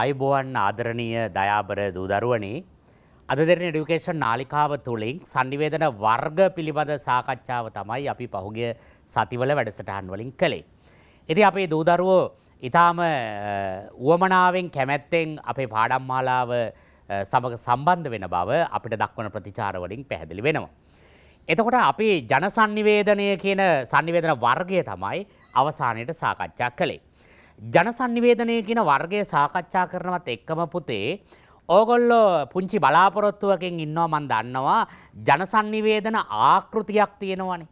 අයිබෝවන් ආදරණීය දයාබර දූ දරුවනේ අද දෙරන ඩියුකේෂන් නාලිකාව තුළින් සනිවේදන වර්ග පිළිබඳ සාකච්ඡාව තමයි අපි පහුගිය සතිවල වැඩසටහන් වලින් කළේ. ඉති අපේ දූදරුවෝ ඉතාම වුවමනාවෙන් කැමැත්තෙන් අපේ පාඩම් මාලාව සමඟ සම්බන්ධ වෙන බව අපිට දක්වන ප්‍රතිචාරවලින් පැහැදිලි වෙනවා. එතකොට අපි ජනසන්නිවේදනය කියන සනිවේදන වර්ගය තමයි අවසානයට සාකච්ඡා කළේ. ජනසන්නිවේදනය කියන වර්ගය සාකච්ඡා කරනවත් එක්කම පුතේ ඕගොල්ලෝ පුංචි බලාපොරොත්තුවකින් ඉන්නවා මන් දන්නවා ජනසන්නිවේදන ආකෘතියක් තියෙනවනේ.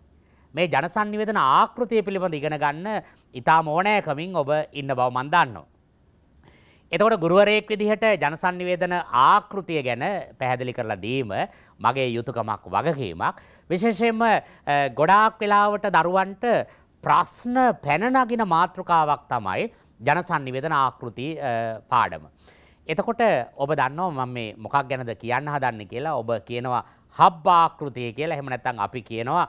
මේ ජනසන්නිවේදන ආකෘතිය පිළිබඳ ඉගෙන ගන්න ඉතා මෝනෑකමින් ඔබ ඉන්න බව මන් දන්නවා. එතකොට ගුරුවරයෙක් විදිහට ජනසන්නිවේදන ආකෘතිය ගැන පැහැදිලි කරලා දීම මගේ යුතුයකමක් වගකීමක් විශේෂයෙන්ම ගොඩාක් වෙලාවට දරුවන්ට ප්‍රශ්න පැන නගින මාතෘකාවක් තමයි ජනසන්නිවේදන ආකෘති පාඩම. එතකොට ඔබ දන්නවා මම මේ මොකක් ගැනද කියන්න හදන්න කියලා ඔබ කියනවා හබ් ආකෘතිය කියලා එහෙම නැත්නම් අපි කියනවා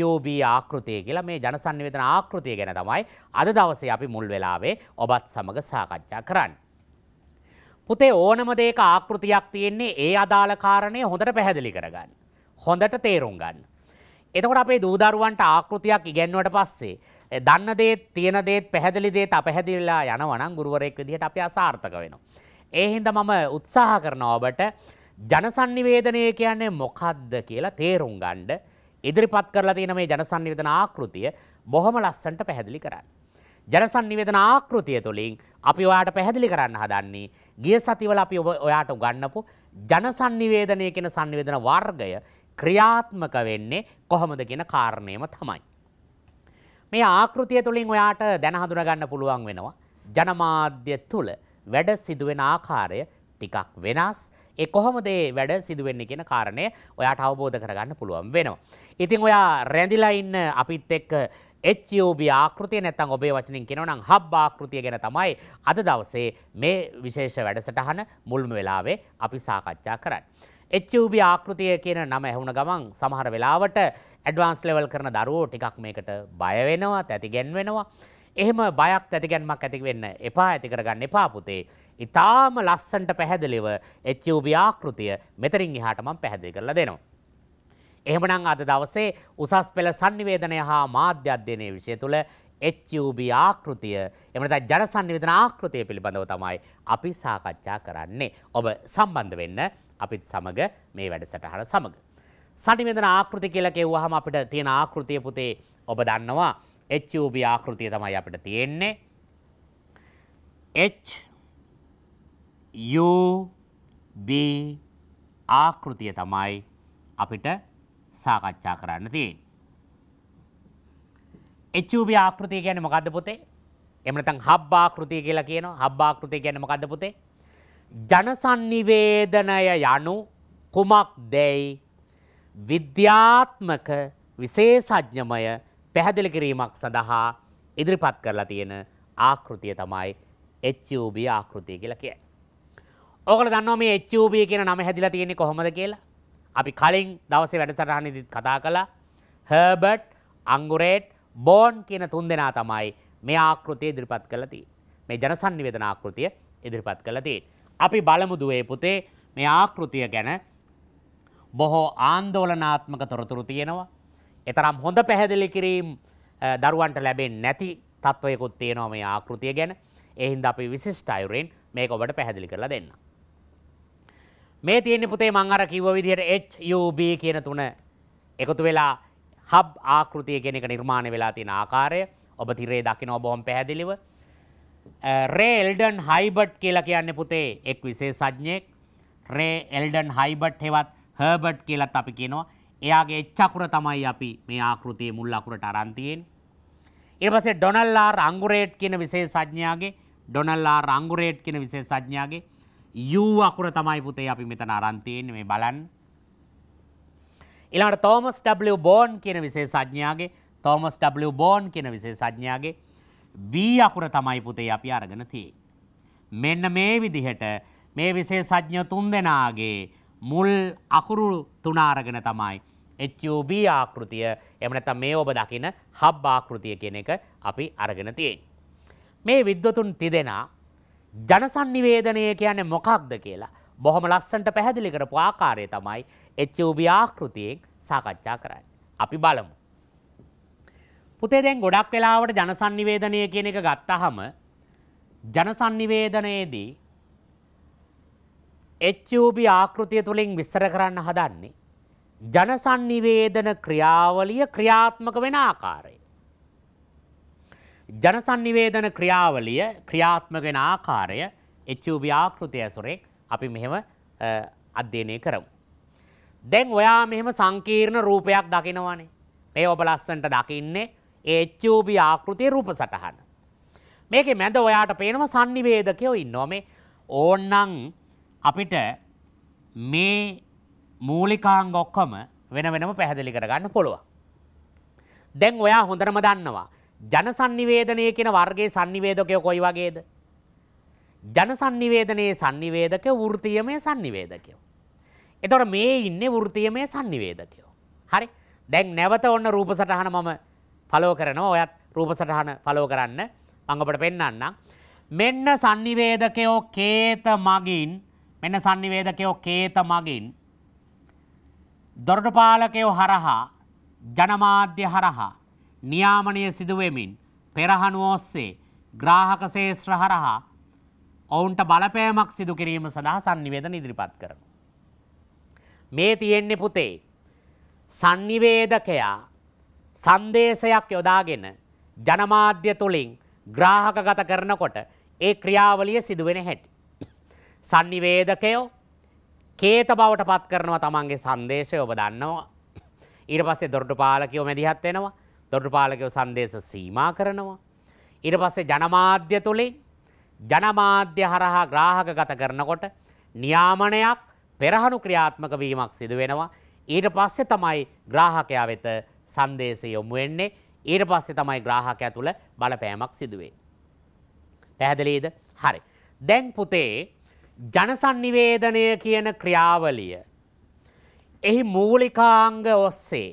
HUB ආකෘතිය කියලා මේ ජනසන්නිවේදන ආකෘතිය ගැන තමයි අද දවසේ අපි මුල් වෙලාවේ ඔබත් සමග සාකච්ඡා කරන්නේ. පුතේ ඕනම දෙයක ආකෘතියක් තියෙන්නේ ඒ අදාළ කාරණය හොඳට පැහැදිලි කරගන්න. හොඳට තේරුම් ගන්න. එතකොට අපේ දූදරුවන්ට ආකෘතියක් ඉගැන්වට පස්සේ දන්න දේත් තියෙන දේත් පැහැදිලි දේත් අපැහැදිලිලා යනවනම් ගුරුවරයෙක් විදිහට අපි අසාර්ථක වෙනවා. ඒ හින්දා මම උත්සාහ කරනවා ඔබට ජනසන්නිවේදනය කියන්නේ මොකද්ද කියලා තේරුම් ගන්න ඉදිරිපත් කරලා තියෙන මේ ජනසන්නිවේදන ආකෘතිය බොහොම ලස්සනට පැහැදිලි කරන්න. ජනසන්නිවේදන ආකෘතිය තුළින් අපි ඔයාට පැහැදිලි කරන්න හදන්නේ ගිය සතිවල අපි ඔයාට උගන්වපු ජනසන්නිවේදනය කියන සංනිවේදන වර්ගය ක්‍රියාත්මක වෙන්නේ කොහොමද කියන කාරණේම තමයි. මේ ආකෘතිය තුළින් ඔයාට දැන හඳුනගන්න පුළුවන් වෙනවා. ජනමාධ්‍ය තුළ වැඩ සිදුවෙන ආකාරය ටිකක් වෙනස් ඒ කොහොමද ඒ වැඩ සිදුවෙන්නේ කියන කාරණය ඔයාට අවබෝධ කරගන්න පුළුවන් වෙනවා. ඉතින් ඔයා රැඳිලා ඉන්න අපිත් එක්ක HOB ආකෘතිය නැත්තම් ඔබේ වචනින් කියනවා නම් හබ් ආකෘතිය ගැන තමයි අද දවසේ මේ විශේෂ වැඩසටහන මුල්ම වෙලාවේ අපි සාකච්ඡා කරන්නේ. එච්චූබි ආකෘතිය කියන නම ඇහුණ ගමන් සමහර වෙලාවට ඇඩ්වාන්ස් ලෙවල් කරන දරුවෝ ටිකක් මේකට බයවෙනවා තැතිගැන්වෙනවා. එහෙම බයක් තැතිගැන්මක් ඇති වෙන්න එපා ඇති කරගන්න එපා පුතේ. ඉතාම ලස්සන්ට පැහැදිලිව එච්චූබි ආකෘතිය මෙතරින් එහාට මම පැහැදිලි කරලා දෙනවා. එහෙමනම් අද දවසේ උසස් පෙළ sannivedanaya හා මාධ්‍ය අධ්‍යයනයේ විෂය තුළ HUB ආකෘතිය එහෙම නැත්නම් ජන සංවේදන ආකෘතිය පිළිබඳව තමයි අපි සාකච්ඡා කරන්නේ. ඔබ සම්බන්ධ වෙන්න අපිත් සමග මේ වැඩසටහන සමඟ. සනිවෙදන ආකෘති කියල කෙව්වහම අපිට තියෙන ආකෘතිය පුතේ ඔබ දන්නවා HUB ආකෘතිය තමයි අපිට තියෙන්නේ. H U B ආකෘතිය තමයි අපිට සාකච්ඡා කරන්න තියෙන්නේ. HUB ආකෘතිය කියන්නේ මොකද්ද පුතේ? එහෙම නැත්නම් හබ් ආකෘතිය කියලා කියනවා. හබ් ආකෘතිය කියන්නේ මොකද්ද පුතේ? ජනසන්නිවේදනය යනු කුමක් දැයි විද්‍යාත්මක විශේෂඥමය පැහැදිලි කිරීමක් සඳහා ඉදිරිපත් කරලා තියෙන ආකෘතිය තමයි HUB ආකෘතිය කියලා කියයි. ඕකල දන්නවා මේ HUB කියන නම හැදිලා තියෙන්නේ කොහොමද කියලා? අපි කලින් දවසේ වැඩසටහනේදීත් කතා කළා. හර්බර්ට්, අංගුරේට්, බෝන් කියන තුන්දෙනා තමයි මේ ආකෘතිය ඉදිරිපත් කළා තියෙන්නේ. මේ ජනසන්නිවේදන ආකෘතිය ඉදිරිපත් කළා තියෙන්නේ. අපි බලමු දුවේ පුතේ මේ ආකෘතිය ගැන බොහෝ ආන්දෝලනාත්මක තොරතුරු තියෙනවා. එතරම් හොඳ පැහැදිලි කිරීම් දරුවන්ට ලැබෙන්නේ නැති තත්වයකුත් තියෙනවා මේ ආකෘතිය ගැන. ඒ හින්දා අපි විශිෂ්ට අයුරින් මේක ඔබට පැහැදිලි කරලා දෙන්න. මේ තියෙන්නේ පුතේ මම අර කිව්ව විදිහට HUB කියන තුන එකතු වෙලා හබ් ආකෘතිය කෙනෙක නිර්මාණය වෙලා තියෙන ආකාරය ඔබ තිරේ දකිනවා බොහොම පැහැදිලිව. රේ එල්ඩන් හයිබට් කියලා කියන්නේ පුතේ එක් විශේෂඥයෙක් රේ එල්ඩන් හයිබට් හෙවත් හර්බට් කියලත් අපි කියනවා. එයාගේ එච්චකුර තමයි අපි මේ ආකෘතියේ මුල් අකුරට අරන් තියෙන්නේ. ඊට පස්සේ ඩොනල්ඩ් ආර් අංගුරේට් කියන විශේෂඥයාගේ ඩොනල්ඩ් ආර් අංගුරේට් කියන විශේෂඥයාගේ U අකුර තමයි පුතේ අපි මෙතන අරන් තියෙන්නේ මේ බලන්න. ඊළඟට තෝමස් W බෝන් කියන විශේෂඥයාගේ තෝමස් W බෝන් කියන විශේෂඥයාගේ B අකුර තමයි පුතේ අපි අරගෙන තියෙන්නේ. මෙන්න මේ විදිහට මේ විශේෂඥ තුන්දෙනාගේ මුල් අකුරු තුන අරගෙන තමයි HUB ආකෘතිය එහෙම නැත්නම් මේ ඔබ දකින හබ් ආකෘතිය කියන එක අපි අරගෙන තියෙන්නේ. මේ විද්වතුන් තිදෙනා ජනසන්නිවේදනය කියන්නේ මොකක්ද කියලා බොහොම ලස්සනට පැහැදිලි කරපු ආකාරය තමයි HUB ආකෘතියෙන් සාකච්ඡා කරන්නේ. අපි බලමු. පුතේ දැන් ගොඩක් වෙලාවට ජනසන්නිවේදනය කියන එක ගත්තහම ජනසන්නිවේදනයේදී HUB ආකෘතිය තුළින් විස්තර කරන්න හදන්නේ ජනසන්නිවේදන ක්‍රියාවලිය ක්‍රියාත්මක වෙන ආකාරය. ජනසන්නිවේදන ක්‍රියාවලිය ක්‍රියාත්මක වෙන ආකාරය HUB ආකෘතිය ඇසුරේ අපි මෙහෙම අධ්‍යයනය කරමු. දැන් ඔයා මෙහෙම සංකීර්ණ රූපයක් දකිනවානේ. මේ ඔබ ලස්සන්ට දකින්නේ ඒච්චූප ආකෘතිය රූප සටහන. මේක මැද ඔයාට පේනම සන්නිවේදකයෝ ඉන්නවා මේ ඕන්නං අපිට මේ මූලිකාංග ඔක්කොම වෙන වෙනම පැහැදිලි කරගන්න පුළුවන්. දැන් ඔයා හොඳටම දන්නවා ජන සංනිවේදනය කියන වර්ගයේ සංනිවේදකය කොයි වගේද? ජන සංනිවේදනයේ සංනිවේදක වෘත්තීයමය සංනිවේදකයෝ. එතකොට මේ ඉන්නේ වෘත්තීයමය සංනිවේදකයෝ. හරි. දැන් නැවත ඔන්න රූප සටහන මම පලෝ කරනවා ඔයත් රූප සටහන පලෝ කරන්න මඟපට පෙන්න්න. මෙන්න සංනිවේදකයෝ කේත මගින් මෙන්න සංනිවේදකයෝ කේත මගින් දොරටුපාලකයෝ හරහා ජනමාධ්‍ය හරහා නියාමනය සිදුවමින් පෙරහනු ඔස්සේ ග්‍රාහක සේෂ්‍ර හරහා ඔවුන්ට බලපෑමක් සිදු කිරීම සඳහා සංනිවේදන ඉදිරිපත් කරනු. මේ තියෙන්නේ පුතේ සංනිවේදකයා සංදේශයක් යොදාගෙන ජනමාධ්‍ය තුළින් ග්‍රාහකගත කරනකොට ඒ ක්‍රියාවලිය සිදුවෙන හැටි. සංනිවේදකයෝ කේත බවට පත් කරනවා තමන්ගේ සංදේශය ඔබ දන්නවා. ඊට පස්සේ දොරටු පාලකයෝ මැදිහත් වෙනවා. දොරටු පාලකයෝ සංදේශ සීමා කරනවා. ඊට පස්සේ ජනමාධ්‍ය තුළින් ජනමාධ්‍ය හරහා ග්‍රාහකගත කරනකොට නියාමනයක් පෙරහණු ක්‍රියාත්මක වීමක් සිදු වෙනවා. ඊට පස්සේ තමයි ග්‍රාහකයා වෙත සංදේශය යොමු වෙන්නේ ඊට පස්සේ තමයි ග්‍රාහකයා තුළ බලපෑමක් සිදුවේ. පැහැදිලිද? හරි. දැන් පුතේ ජනසන්නිවේදනය කියන ක්‍රියාවලිය එහි මූලිකාංග ඔස්සේ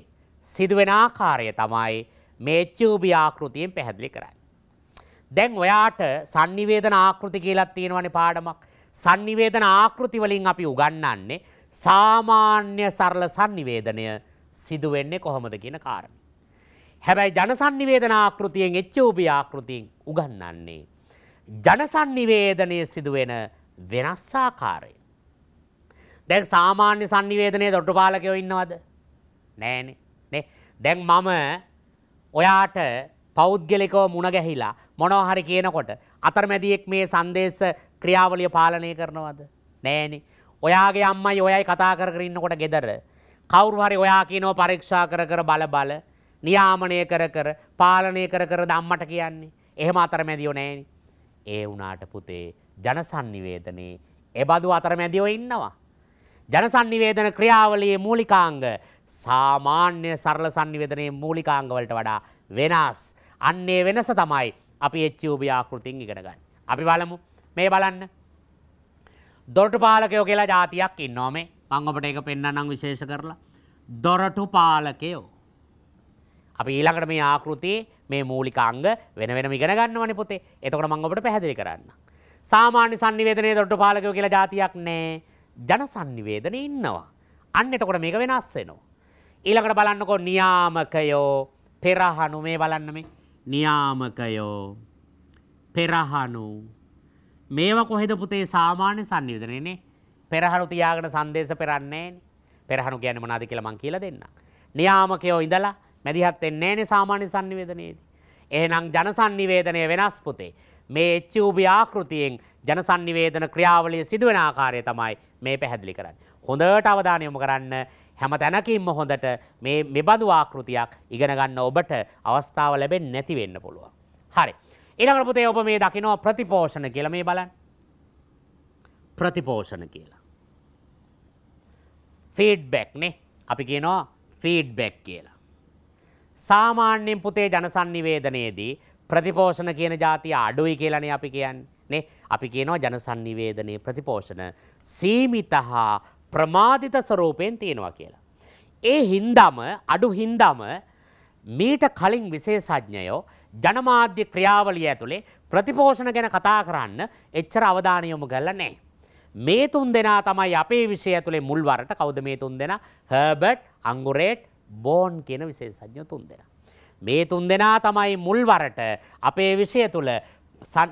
සිදුවෙන ආකාරය තමයි මේ චූබි ආකෘතියෙන් පැහැදිලි කරන්නේ. දැන් ඔයාට sannivedana ආකෘති කියලා තියෙනවනේ පාඩමක්. sannivedana ආකෘති වලින් අපි උගන්වන්නේ සාමාන්‍ය සරල sannivedanaya සිදුවෙන්නේ කොහොමද කියන කාරණ. හැබැයි ජනසන්නිවේදන ආකෘතියෙන් එච්චෝපිය ආකෘතියෙන් උගන්නන්නේ. ජනසන්නිවේදනය සිදුවෙන වෙනස් ආකාරය. දැන් සාමාන්‍ය සංනිවේදනය දොටුපාලකයෝ ඉන්නවද. නෑනේ දැන් මම ඔයාට පෞද්ගලිකව මුණ ගැහිලා මොනවහරි කියනකොට අතරමැදියෙක් මේ සංදේශ ක්‍රියාවලිය පාලනය කරනවද. නෑනේ ඔයාගේ අම්මයි ඔයයි කතා කරඉන්නකොට ගෙදර කවුරු හරි ඔයා කියනෝ පරීක්ෂා කර කර බල බල නියාමනය කර කර පාලනය කර කර දම්මට කියන්නේ. එහෙම අතරමැදියෝ නෑනි. ඒ වුණාට පුතේ ජනසන්නිවේදනයේ එබඳු අතරමැදියෝ ඉන්නවා. ජනසන්නිවේදන ක්‍රියාවලයේ මූලිකාංග සාමාන්‍ය සරල සංනිවේදනයේ මූලිකාංගවලට වඩා වෙනස්. අන්නේ වෙනස තමයි අපි එච්චූභ්‍යාකෘතින් ඉගෙන ගන්න. අපි බලමු මේ බලන්න. දොරටුපාලකයෝ කියලා ජාතියක් ඉන්නෝමේ මං ඔබට ඒක පෙන්වන්නම් විශේෂ කරලා දොරටු පාලකයෝ. අපි ඊළඟට මේ ආකෘතියේ මේ මූලික අංග වෙන වෙනම ඉගෙන ගන්නවනේ පොතේ. එතකොට මම ඔබට පැහැදිලි කරන්න. සාමාන්‍ය sannivedanaya දොරටු පාලකයෝ කියලා જાතියක් නැහැ. ජන sannivedanaye ඉන්නවා. අන්න එතකොට මේක වෙනස් වෙනවා. ඊළඟට බලන්නකෝ නියාමකයෝ පෙරහණු මේ බලන්න මේ නියාමකයෝ පෙරහණු මේවා කොහෙද පුතේ සාමාන්‍ය sannivedanaye නේ? පෙරහරු තියාගෙන සංදේශ පෙරන්නේ පෙරහරු කියන්නේ මොනවද කියලා මං කියලා දෙන්න. නියාමකයෝ ඉඳලා මැදිහත් වෙන්නේ නැහැ සාමාන්‍ය sannivedanayedi. එහෙනම් ජන sannivedanaya වෙනස් පුතේ. මේ HUB ආකෘතියෙන් ජන sannivedana ක්‍රියාවලිය සිදුවෙන ආකාරය තමයි මේ පැහැදිලි කරන්නේ. හොඳට අවධානය යොමු කරන්න හැම තැනකින්ම හොඳට මේ මෙබඳු ආකෘතියක් ඉගෙන ගන්න ඔබට අවස්ථාව ලැබෙන්නේ නැති වෙන්න පුළුවන්. හරි. ඊළඟට පුතේ ඔබ මේ දකිනවා ප්‍රතිපෝෂණ කියලා මේ බලන්න. ප්‍රතිපෝෂණ කියලා. ෆීඩ්බැක් නේ අපි කියනවා ෆීඩ්බැක් කියලා. සාමාන්‍යයෙන් පුතේ ජනසන්නිවේදනයේදී ප්‍රතිපෝෂණ කියන જાතිය අඩුයි කියලානේ අපි කියන්නේ නේ අපි කියනවා ජනසන්නිවේදනයේ ප්‍රතිපෝෂණ සීමිත හා ප්‍රමාදිත ස්වරූපයෙන් තියෙනවා කියලා. ඒ හින්දාම අඩු හින්දාම මීට කලින් විශේෂඥයෝ ජනමාධ්‍ය ක්‍රියාවලිය ඇතුලේ ප්‍රතිපෝෂණ ගැන කතා කරන්න එච්චර අවධානය යොමු කරලා නැහැ. මේ තුන් දෙනා තමයි අපේ විෂය ඇතුළේ මුල්වරට කවුද මේ තුන් දෙනා හර්බට් අංගුරේට් බෝන් කියන විශේෂඥ තුන් දෙනා. මේ තුන් දෙනා තමයි මුල්වරට අපේ විෂය තුළ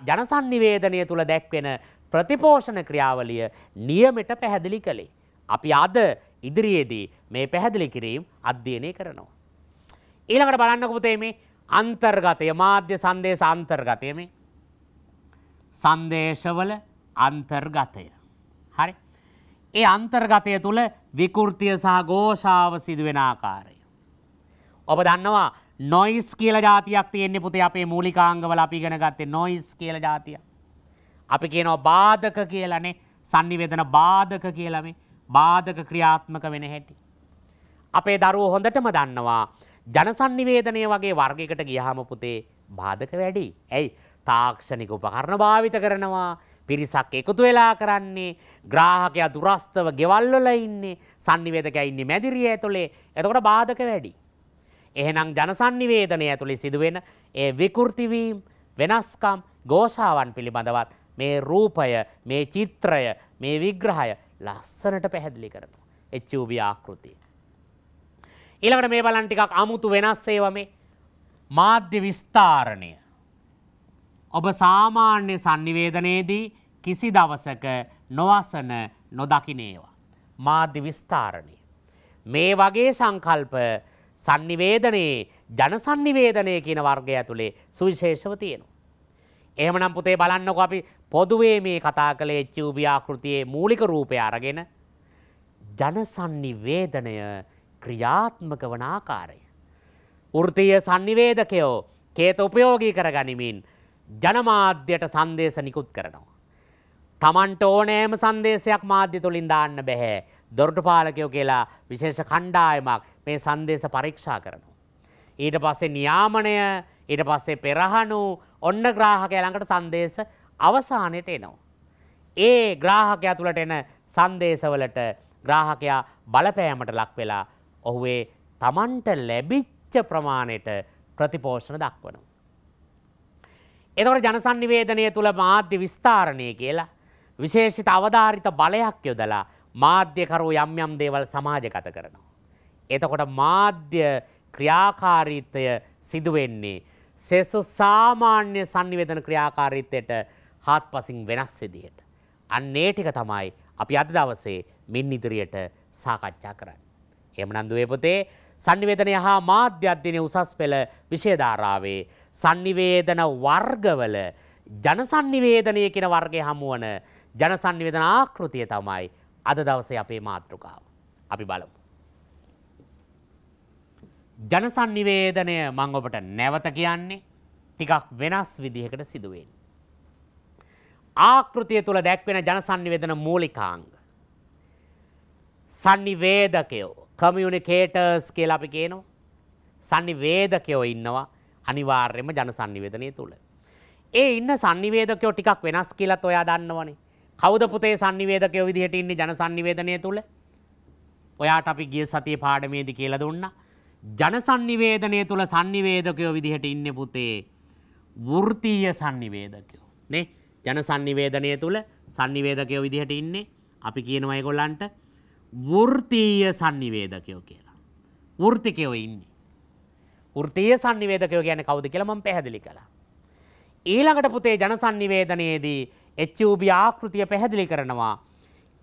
ජනසන්නිවේදනය තුළ දැක්වෙන ප්‍රතිපෝෂණ ක්‍රියාවලිය නියමට පැහැදිලි කළේ. අපි අද ඉදිරියේදී මේ පැහැදිලි කිරීම් අධ්‍යයනය කරනවා. ඊළඟට බලන්නකොපතේ මේ අන්තර්ගතය මාධ්‍ය සංදේශ අන්තර්ගතය මේ. සංදේශවල අන්තර්ගතය. හරි. ඒ අන්තර්ගතය තුළ විකෘතිය සහ ගෝෂාව සිදුවෙන ආකාරය. ඔබ දන්නවා නොයිස් කියල ජාතියක් තියෙන්නේ පුතේ අපේ මූලිකාංගවල අපි ගෙන ගත්තේ නොයිස් කියල ජාතිය. අපි කියනෝ බාධක කියලනේ සංනිවේදන බාධක කියලමේ බාධක ක්‍රියාත්මක වෙන හැටි. අපේ දරුව හොඳටම දන්නවා ජනසන්නිවේදනය වගේ වර්ගයකට ගියහම පුතේ බාධක වැඩි. ඇයි තාක්ෂණික උපකරණ භාවිත කරනවා පිරිසක් එකතු වෙලා කරන්නේ ග්‍රාහකයා දුරස්තව ගෙවල්වල ඉන්නේ sannivedaka ඉන්නේ මැදිරිය ඇතුලේ එතකොට බාධක වැඩි එහෙනම් ජන sannivedanaya ඇතුලේ සිදුවෙන ඒ විකෘති වෙනස්කම් ഘോഷාවන් පිළිබඳවත් මේ රූපය මේ චිත්‍රය මේ විග්‍රහය ලස්සනට පැහැදිලි කරනවා HUB ආකෘතිය ඊළඟට මේ බලන්න ටිකක් අමුතු වෙනස් ඒවා මේ මාධ්‍ය විස්තරණය ඔබ සාමාන්‍ය සංනිවේදනයේදී කිසි දවසක නොවසන නොදකිනේවා. මාධ්‍ය විස්ථාරණය. මේ වගේ සංකල්ප සංනිවේදනයේ ජනසන්නිවේදනය කියන වර්ගය ඇතුළේ සුවිශේෂව තියෙනවා. එහෙමනම් පුතේ බලන්නකො අපි පොදුවේ මේ කතා කළේ චූබියාකෘතියේ මූලික රූපය අරගෙන ජනසන්නිවේදනය ක්‍රියාත්මක වන ආකාරය. ෘතිය සංනිවේදකයෝ කේත උපයෝගී කරගනිමින් ජනමාධ්‍යයට සංදේශ නිකුත් කරනවා. තමන්ට ඕනෑම සංදේශයක් මාධ්‍ය තුළින් දාන්න බැහැ. දොරටු පාලකයෝ කියලා විශේෂ කණ්ඩායමක් මේ සංදේශ පරීක්ෂා කරනවා. ඊට පස්සේ නියාමනය ඊට පස්සේ පෙරහනු ඔන්න ග්‍රාහකය ළඟට සංදේශ අවසානයට එනවා. ඒ ග්‍රාහකයා තුළට එන සංදේශවලට ග්‍රාහකයා බලපෑමට ලක් වෙලා ඔහුේ තමන්ට ලැබිච්ච ප්‍රමාණයට ප්‍රතිපෝෂණ දක්වනවා. එතකොට ජනසන්නිවේදනය තුළ මාධ්‍ය විස්ථාරණය කියලා විශේෂිත අවධාරිත බලයක් යොදලා මාධ්‍යකරු යම් යම් දේවල් සමාජගත කරනවා. එතකොට මාධ්‍ය ක්‍රියාකාරීත්වය සිදුවෙන්නේ සෙසු සාමාන්‍ය සංනිවේදන ක්‍රියාකාරීත්වයට හත්පසින් වෙනස් විදිහට. අන්න ඒ ටික තමයි අපි අද දවසේ මින් ඉදිරියට සාකච්ඡා කරන්නේ. එහෙමනම් දුවේ පුතේ සංනිවේදනය හා මාධ්‍ය අධ්‍යයනයේ උසස් පෙළ විෂයධාරාවේ සංනිවේදන වර්ගවල ජන සංනිවේදනය කියන වර්ගයේ හමුවන ජන සංනිවේදන ආකෘතිය තමයි අද දවසේ අපේ මාතෘකාව. අපි බලමු. ජන සංනිවේදනය මම ඔබට නැවත කියන්නේ ටිකක් වෙනස් විදිහකට සිදු වෙන්නේ. ආකෘතිය තුල දැක්වෙන ජන සංනිවේදන මූලිකාංග. සංනිවේදකයෝ කමියුනිකේටර්ස් කියලා අපි කියනවා. sannivedakayo ඉන්නවා අනිවාර්යයෙන්ම ජන sannivedanaye තුල. ඒ ඉන්න sannivedakayo ටිකක් වෙනස් කියලාත් ඔයා දන්නවනේ. කවුද පුතේ sannivedakayo විදිහට ඉන්නේ ජන sannivedanaye තුල? ඔයාට අපි ගිය සතියේ පාඩමේදී කියලා දුන්නා. ජන sannivedanaye තුල sannivedakayo විදිහට ඉන්නේ පුතේ වෘත්තීය sannivedakayo. නේ? ජන sannivedanaye තුල sannivedakayo විදිහට ඉන්නේ අපි කියනවා ඒගොල්ලන්ට වෘතීය සංනිවේදකයෝ කියලා. වෘතිකයෝ ඉන්නේ. ෘතිය සංනිවේදකයෝ ගැන කවුද කියලා මම පැහැදිලි කළා. ඊළඟට පුතේ ජන සංනිවේදනයේදී HUB ආකෘතිය පැහැදිලි කරනවා.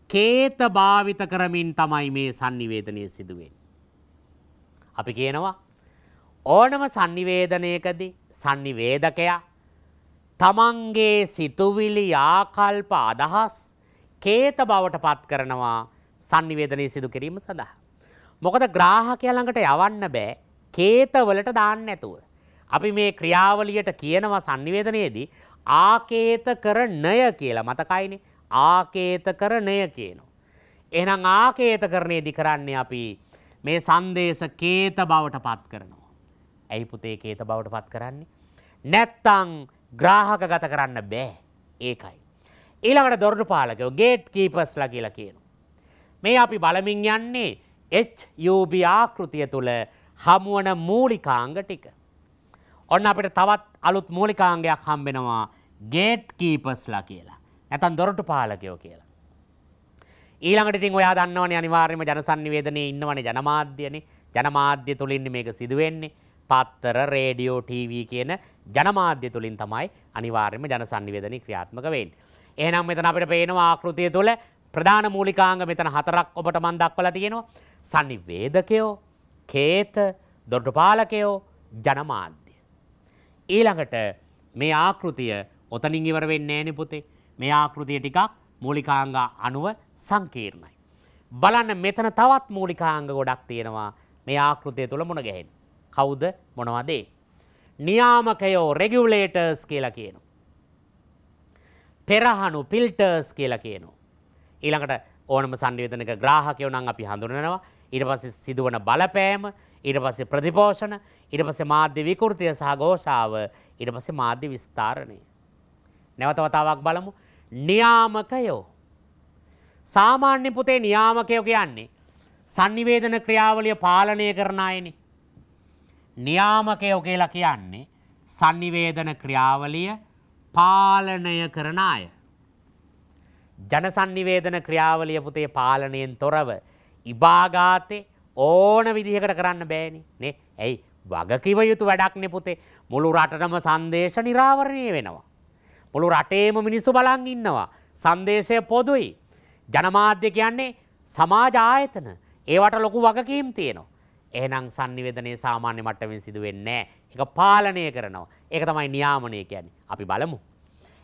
කේත භාවිත කරමින් තමයි මේ සංනිවේදනය සිදු අපි කියනවා ඕනම සංනිවේදනයකදී සංනිවේදකයා තමන්ගේ සිතුවිලි ආකල්ප අදහස් කේත බවට පත් කරනවා sannivedanaya සිදු කිරීම සඳහා. මොකද ග්‍රාහකයා ළඟට යවන්න බෑ කේතවලට දාන්න නැතුව. අපි මේ ක්‍රියාවලියට කියනවා sannivedanayේදී ආකේත කරණය කියලා මතකයිනේ. ආකේත කරණය කියනවා. එහෙනම් ආකේත කරණයේදී කරන්නේ අපි මේ සංදේශ කේත බවට පත් කරනවා. ඇයි පුතේ කේත බවට පත් කරන්නේ? නැත්තම් ග්‍රාහකගත කරන්න බෑ. ඒකයි. ඊළඟට දොරටුපාලකයෝ ගේට් කීපර්ස්ලා කියලා කියනවා. මේ අපි බලමින් යන්නේ HUB ආකෘතිය තුළ හමුවන මූලිකාංග ටික. ඔන්න අපිට තවත් අලුත් මූලිකාංගයක් හම්බෙනවා ගේට් කීපස්ලා කියලා. නැතන් දොරටු පාලකයෝ කියලා. ඊළඟට ඉතින් ඔයා දන්නවනේ අනිවාර්යයෙන්ම ජනසන්නිවේදනයේ ඉන්නවනේ ජනමාධ්‍යනේ. ජනමාධ්‍ය තුලින් මේක සිදු වෙන්නේ. පත්තර, රේඩියෝ, ටීවී කියන ජනමාධ්‍ය තුලින් තමයි අනිවාර්යයෙන්ම ජනසන්නිවේදනය ක්‍රියාත්මක වෙන්නේ. එහෙනම් මෙතන අපිට පේනවා ආකෘතිය තුළ ප්‍රධාන මූලිකාංග මෙතන හතරක් ඔබට මන් දක්වලා තියෙනවා. සනිවේදකයෝ, කේත, දොඩපාලකයෝ, ජනමාධ්‍ය. ඊළඟට මේ ආකෘතිය ඔතනින් ඉවර වෙන්නේ නෑනේ පුතේ. මේ ආකෘතිය ටිකක් මූලිකාංග 90 සංකීර්ණයි. බලන්න මෙතන තවත් මූලිකාංග ගොඩක් තියෙනවා. මේ ආකෘතිය තුල මොන ගැහෙන. කවුද මොනවද ඒ? නියාමකයෝ රෙගියුලේටර්ස් කියලා කියනවා. පෙරහණු පිල්ටර්ස් කියලා කියනවා. ඊළඟට ඕනම සංවේදනක ග්‍රාහකයෝ නම් අපි හඳුනනවා ඊට පස්සේ සිදුවන බලපෑම ඊට පස්සේ ප්‍රතිපෝෂණ ඊට පස්සේ මාධ්‍ය විකෘතිය සහ ഘോഷාව ඊට පස්සේ මාධ්‍ය විස්තරණය නැවත වතාවක් බලමු නියාමකයෝ සාමාන්‍ය පුතේ නියාමකයෝ කියන්නේ sannivedana ක්‍රියාවලිය පාලනය කරන අයනේ. නියාමකයෝ කියලා කියන්නේ sannivedana ක්‍රියාවලිය පාලනය කරන අය. ජනසන්නිවේදන ක්‍රියාවලිය පුතේ පාලනයෙන් තොරව ඉබාගාතේ ඕන විදිහකට කරන්න බෑනි නේ ඇයි වගකිව යුතු වැඩක්නෙ පුතේ මුළු රටටම සංදේශ නිරාවරණය වෙනවා. මුළු රටේම මිනිස්සු බලන් ඉන්නවා. සංදේශය පොදුයි. ජනමාධ්‍ය කියන්නේ සමාජ ආයතන ඒවට ලොකු වගකීම් තියෙනවා. එහෙනම් සංනිවේදනයේ සාමාන්‍ය මට්ටමින් සිදුවෙන්නේ නැහැ. ඒක පාලනය කරනවා. ඒක තමයි නියාමනය කියන්නේ. අපි බලමු.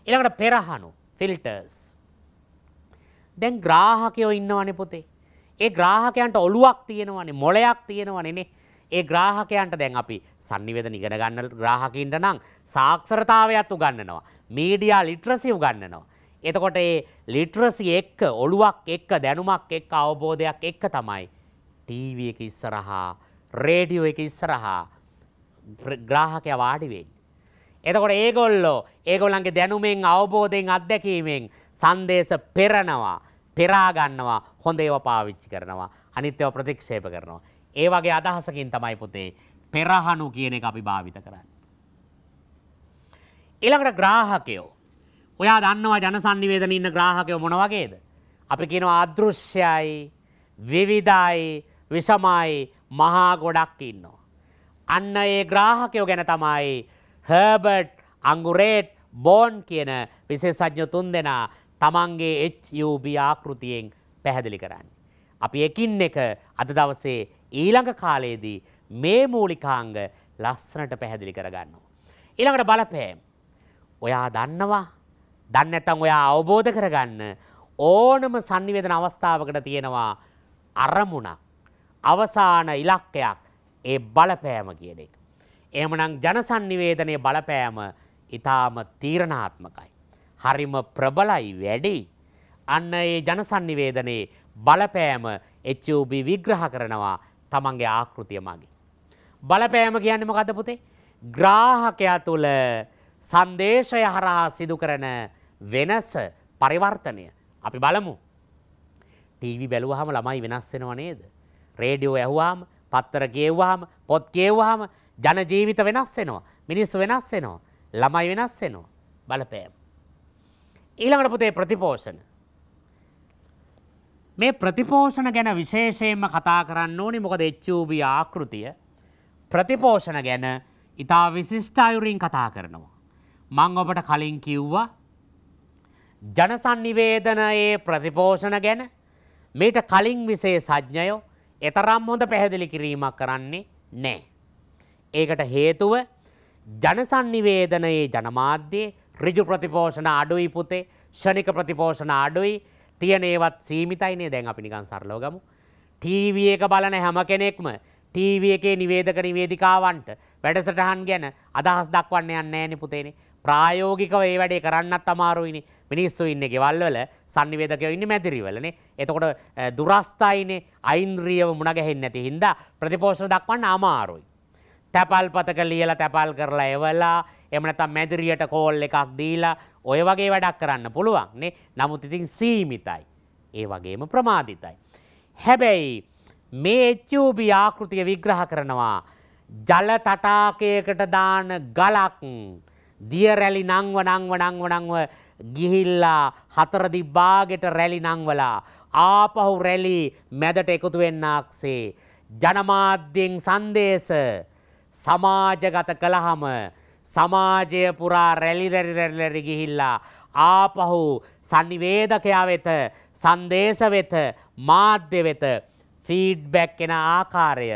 ඊළඟට පෙරහණු filters දැන් ග්‍රාහකයෝ ඉන්නවනේ පොතේ. ඒ ග්‍රාහකයන්ට ඔලුවක් තියෙනවනේ මොලයක් තියෙනවනේ ඒ ග්‍රාහකයන්ට දැන් අපි sannivedana ඉගෙන ගන්න ග්‍රාහකින්ට නම් සාක්ෂරතාවයත් උගන්වනවා. මීඩියා ලිටරසි උගන්වනවා. එතකොට ඒ ලිටරසි එක්ක ඔලුවක් එක්ක දැනුමක් එක්ක අවබෝධයක් එක්ක තමයි ටීවී එක ඉස්සරහා රේඩියෝ එක ඉස්සරහා ග්‍රාහකයා වාඩි වෙන්නේ. එතකොට ඒගොල්ලෝ ඒගොල්ලන්ගේ දැනුමෙන් අවබෝධයෙන් අත්දැකීමෙන් සංදේශ පෙරනවා පෙරාගන්නවා හොඳ ඒව පාවිච්චි කරනවා අනිත්‍යව ප්‍රතික්ෂේප කරනවා. ඒ වගේ අදහසකින් තමයි පුතේ පෙරහනු කියන එක අපි භාවිත කරන්න. ඊළඟට ග්‍රාහකයෝ. ඔයා දන්නවා ජනසන්නිවේදන ඉන්න ග්‍රාහකයෝ මොන වගේද. අපි කියනවා අදෘශ්‍යයි විවිධයි විසමයි මහා ගොඩක් ඉන්නවා. අන්න ඒ ග්‍රාහකයෝ ගැන තමයි හර්බට් අංගුරේට් බෝන් කියන විශේෂඥ තුන් දෙනා තමන්ගේ HUB ආකෘතියෙන් පැහැදිලි කරන්න. අපි එකින් එක අද දවසේ ඊළඟ කාලයේදී මේ මූලිකාංග ලස්සනට පැහැදිලි කරගන්නවා. ඊළඟට බලපෑම්. ඔයා දන්නවා දන්න ඇත්තන් ඔයා අවබෝධ කරගන්න ඕනම සංනිවේදන අවස්ථාවකට තියෙනවා අරමුණක් අවසාන ඉලක්කයක් ඒ බලපෑම කියන එක. එමනම් ජනසන්නිවේදනය බලපෑම ඉතාම තීරණාත්මකයි. හරිම ප්‍රබලයි වැඩි. අන්න ඒ ජනසන්නිවේදනයේ බලපෑම HUB විග්‍රහ කරනවා තමන්ගේ ආකෘතිය මගින්. බලපෑම කියන්නේ මොකද පුතේ? ග්‍රාහකයා තුල සංදේශය හරහා සිදු කරන වෙනස පරිවර්තනය. අපි බලමු. ටීවී බැලුවාම ළමයි වෙනස් වෙනව නේද? රේඩියෝ ඇහුවාම, පත්තර කියවුවාම, පොත් කියවුවාම ජන ජීවිත වෙනස් වෙනවා. මිනිස්සු වෙනස් වෙනවා. ළමයි වෙනස් වෙනවා. බලපෑම. ඊළඟට පුතේ ප්‍රතිපෝෂණ. මේ ප්‍රතිපෝෂණ ගැන විශේෂයෙන්ම කතා කරන්න ඕනි මොකද HUB ආකෘතිය ප්‍රතිපෝෂණ ගැන ඉතා විශිෂ්ට අයුරින් කතා කරනවා. මං ඔබට කලින් කිව්වා ජනසන්නිවේදනයේ ප්‍රතිපෝෂණ ගැන මේට කලින් විසේ සඥ්ඥයෝ එතරම් හොඳ පැහැදිලි කිරීමක් කරන්නේ නෑ. ඒකට හේතුව ජනසන්නිවේදනයේ ජනමාධ්‍යයේ ඍජු ප්‍රතිපෝෂණ අඩුයි පුතේ ෂණික ප්‍රතිපෝෂණ අඩුයි තියෙන ඒවත් සීමිතයිනේ දැන් අපි නිකන් සරලව ගමු ටීවී එක බලන හැම කෙනෙක්ම ටීවී එකේ නිවේදක නිවේදිකාවන්ට වැඩසටහන් ගැන අදහස් දක්වන්න යන්නේ නැහැ නේ පුතේනේ ප්‍රායෝගිකව ඒ වැඩේ කරන්නත් අමාරුයිනේ මිනිස්සු ඉන්නේ ගෙවල් වල sannivedakayo ඉන්නේ මැදිරිවලනේ එතකොට දුරස්ථයිනේ අයින්ද්‍රියව මුණ ගැහෙන්නේ නැති හින්දා ප්‍රතිපෝෂණ දක්වන්න අමාරුයි තැපල් පතක ලියලා තැපල් කරලා එවලා එහෙම නැත්නම් මැදිරියට කෝල් එකක් දීලා ඔය වගේ වැඩක් කරන්න පුළුවන් නේ. නමුත් ඉතින් සීමිතයි. ඒ වගේම ප්‍රමාදිතයි. හැබැයි මේ එච්චූබි ආකෘතිය විග්‍රහ කරනවා ජල තටාකයකට දාන ගලක් දිය රැලි නංව නංව නංව නංව ගිහිල්ලා හතර දිබ්බාගෙට රැලි නංවලා ආපහු රැලි මැදට එකතු වෙන්නක්සේ ජනමාධ්‍යෙන් සංදේශ සමාජගත කළහම සමාජය පුරා රැලිරැරිරැරිලැරි ගිහිල්ලා ආපහු සනිවේදකයා වෙත සංදේශ වෙත මාධ්‍ය වෙත ෆීඩ්බැක් එන ආකාරය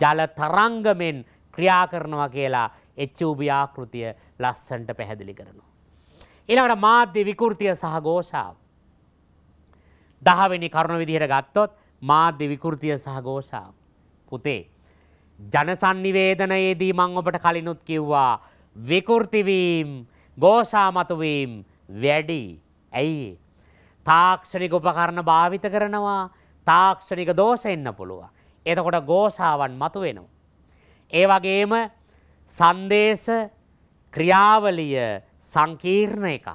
ජල තරංගමෙන් ක්‍රියා කරනවා කියලා එච්චූබි ආකෘතිය ලස්සන්ට පැහැදිලි කරනවා. එළවට මාධ්‍ය විකෘතිය සහ ගෝෂාව. දහවෙනි කරුණ විදිහට ගත්තොත් මාධ්‍ය විකෘතිය සහ ගෝෂාව. පුතේ ජනසන්නිවේදනයේදී මං ඔබට කලිනුත් කිව්වා විකෘතිවීම් ගෝෂාමතුවීම් වැඩි ඇයි. තාක්ෂණික උපකරණ භාවිත කරනවා තාක්ෂණික දෝෂ එන්න පුළුව. එතකොට ගෝෂාවන් මතුවෙනවා. ඒ වගේම සන්දේශ ක්‍රියාවලිය සංකීර්ණ එකක්.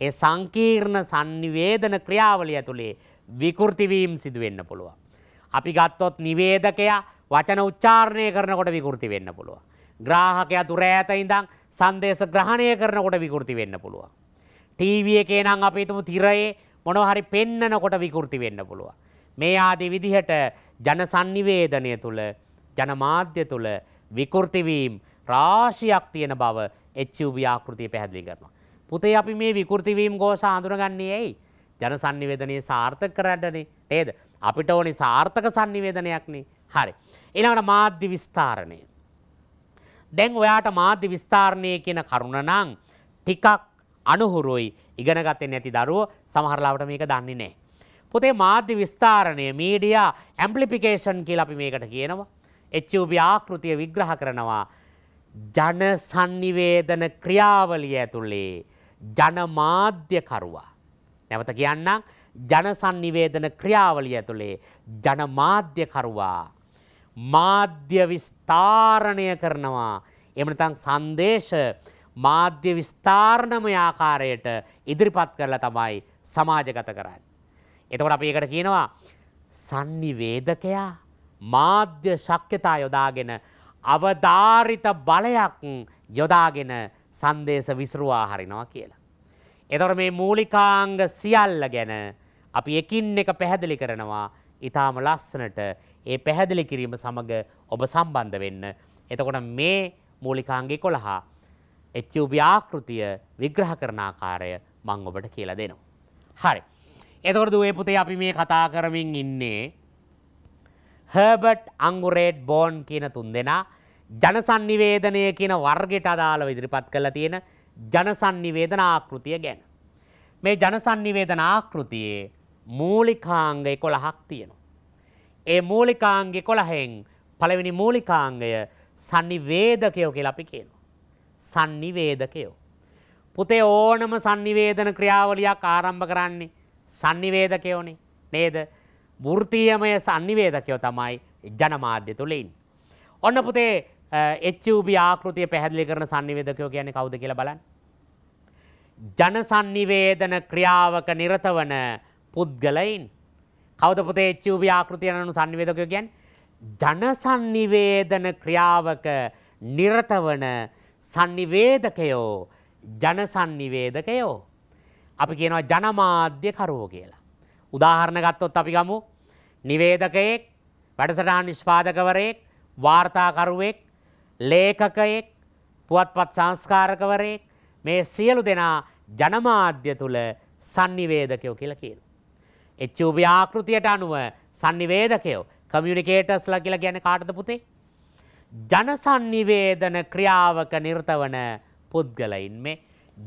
ඒ සංකීර්ණ සංනිවේදන ක්‍රියාවලිය තුළේ විකෘතිවීම් සිදුවෙන්න පුළුවන්. අපි ගත්තොත් නිවේදකයා වචන උච්චාරණය කරනකොට විකෘති වෙන්න පුළුවන්. ග්‍රාහකයා දුර ඈත ඉඳන් සංදේශ ග්‍රහණය කරනකොට විකෘති වෙන්න පුළුවන්. ටීවී එකේ නම් අපි හිතමු තිරයේ මොනවා හරි පෙන්නකොට විකෘති වෙන්න පුළුවන්. මේ ආදී විදිහට ජන sannivedanaya තුල ජනමාධ්‍ය තුල විකෘතිවීම් රාශියක් තියෙන බව HUB ආකෘතිය පැහැදිලි කරනවා. පුතේ අපි මේ විකෘතිවීම් ගෝෂ හඳුනගන්නේ ඇයි? ජන sannivedanaya සාර්ථක කරන්නනේ නේද? අපිට ඕනේ සාර්ථක sannivedanayak නේ. හරි. එළඟට මාධ්‍ය විස්ථාරණය. දැන් ඔයාට මාධ්‍ය විස්ථාරණය කියන කරුණ නම් ටිකක් අනුහුරුයි ඉගෙනගත්තේ නැති දරුවෝ සමහරලාවට මේක දන්නේ නැහැ. පොතේ මාධ්‍ය විස්ථාරණය මීඩියා ඇම්ප්ලිෆිකේෂන් කියලා අපි මේකට කියනවා. HUB ආකෘතිය විග්‍රහ කරනවා ජන sannivedana ක්‍රියාවලිය ඇතුලේ ජන මාධ්‍ය කරුවා. නැවත කියන්නම් ජන sannivedana ක්‍රියාවලිය ඇතුලේ ජන මාධ්‍ය කරුවා මාධ්‍ය විස්ථාරණය කරනවා. එමනතන් සංදේශ මාධ්‍ය විස්ථාරණමය ආකාරයට ඉදිරිපත් කරලා තමයි සමාජගත කරන්න. එතකොට අප ඒකට කියනවා සංනිවේදකයා මාධ්‍ය ශක්්‍යතා යොදාගෙන අවධාරිත බලයක් යොදාගෙන සංදේශ විසරුවා හරිනවා කියලා. එතොට මේ මූලිකාංග සියල්ල ගැන අපි එකින් එක පැහැදිලි කරනවා ඉතාම ලස්සනට ඒ පැහැදිලි කිරීම සමඟ ඔබ සම්බන්ධ වෙන්න. එතකොට මේ මූලිකාංගේ කොළහා එච්චූපි ආකෘතිය විග්‍රහ කරන ආකාරය මං ඔබට කියලා දෙනවා. හරි. එතකොට දුවේ පුතේ අපි මේ කතා කරමින් ඉන්නේ හර්බර්ට් අංගුරේට් බෝන් කියන තුන්දෙනා ජනසන්නිවේදනය කියන වර්ගයට අදාළව ඉදිරිපත් කරලා තියෙන ජනසන්නිවේදන ආකෘතිය ගැන. මේ ජනසන්නිවේදන ආකෘතියේ මූලිකාංග එකොළහක් තියෙනවා. ඒ මූලිකාංග කොළහෙන් පළවෙනි මූලිකාංගය සනිවේදකයෝ කියලා අපි කියනවා. සන්නිවේදකයෝ. පුතේ ඕනම සන්නිවේදන ක්‍රියාවලියක් ආරම්භ කරන්නේ සන්නිවේදකයෝනේ නේද? වෘත්තීයමය සන්නිවේදකයෝ තමයි ජනමාධ්‍ය තුලින්. ඔන්න පුතේ HUB ආකෘතිය පැහැදිලි කරන සන්නිවේදකයෝ කියන්නේ කවුද කියලා බලන්න. ජන සන්නිවේදන ක්‍රියාවක නිරත වන පුද්ගලයින් කවද පොතේ එච්චූප ආකෘතියනු සංවේදකය ගැන් ජනසන්නිවේදන ක්‍රියාවක නිරතවන සන්නිවේදකයෝ ජනසන්නිවේදකයෝ. අපි කියනවා ජනමාධ්‍ය කරුවෝ කියලා. උදාහරණ ගත්තොත් අපි ගමු නිවේදකයෙක් වැඩසටහන් නිෂ්පාදකවරයෙක් වාර්තාකරුවෙක් ලේඛකයෙක් පුවත්පත් සංස්කාරකවරයෙක් මේ සියලු දෙනා ජනමාධ්‍ය තුළ සංනිවේදකයෝ කියලා කියනවා. එච්චූබ ආකෘතියට අනුව සංනිවේදකයෝ කමියුනිකේටස්ලා කියලා ගැන කාටද පුතේ. ජනසන්නිවේදන ක්‍රියාවක නිර්තවන පුද්ගලයින් මේ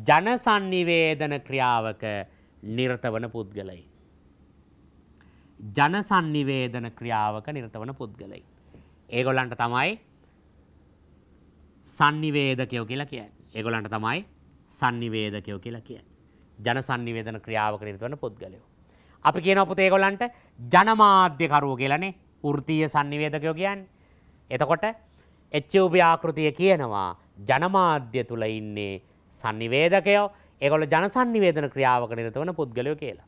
ජනසන්නිවේදන ක්‍රියාවක නිර්තවන පුද්ගලයි. ජනසන්නිවේදන ක්‍රියාවක නිර්තවන පුද්ගලයි. ඒගොල්ලන්ට තමයි සංනිවේදකයෝ කියලා කිය. ඒගොලන්ට තමයි සංනිවේදකයෝ කියලා කිය. ජන සංනිවේදන ක්‍රියාවක නිර්තවන පුද්ගලයෝ. අපි කියන පුතේගොලන්ට ජනමාධ්‍යකරුව කියලනේ ෘතිය සංනිවේදකයෝ කියන්. එතකොට එච්චෝභ්‍යාකෘතිය කියනවා ජනමාධ්‍ය තුළ ඉන්නේ සංනිවේදකයෝ ඒගොල ජන සංනිවේදන ක්‍රියාවක නිරතවන පුද්ගලයෝ කියලා.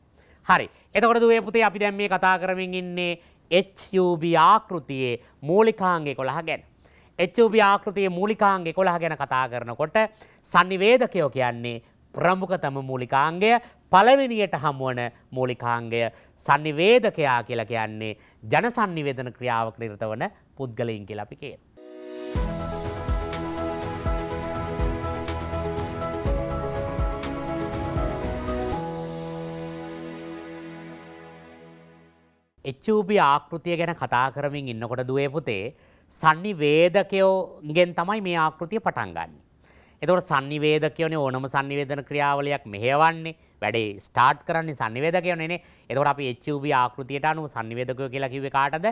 හරි එතකොට දුවේ පුතේ අපි දැම් මේ කතා කරමින් ඉන්නේ HUB ආකෘතියේ මූලිකාංග කොළහ ගැන. HUB ආකෘතියේ මූලිකාංග කොළහ ගැන කතා කරනකොට සංනිවේදකයෝ කියන්නේ ප්‍රමුඛතම මූලිකාංගය පළවෙනියට හමුවන මූලිකාංගය sannivedakaya කියලා කියන්නේ ජන sannivedana ක්‍රියාවක නිරත වන පුද්ගලයන් කියලා අපි කියනවා. එච්චූපි ආකෘතිය ගැන කතා කරමින් ඉන්නකොට දුවේ පුතේ sannivedakayo ගෙන් තමයි මේ ආකෘතිය පටන් ගන්නේ. එතකොට sannivedakayone ඕනම sannivedana ක්‍රියාවලියක් මෙහෙවන්නේ වැඩේ ස්ටාර්ට් කරන්නේ sannivedakayonene. එතකොට අපි HUB ආකෘතියට අනුව sannivedakayo කියලා කිව්වේ කාටද?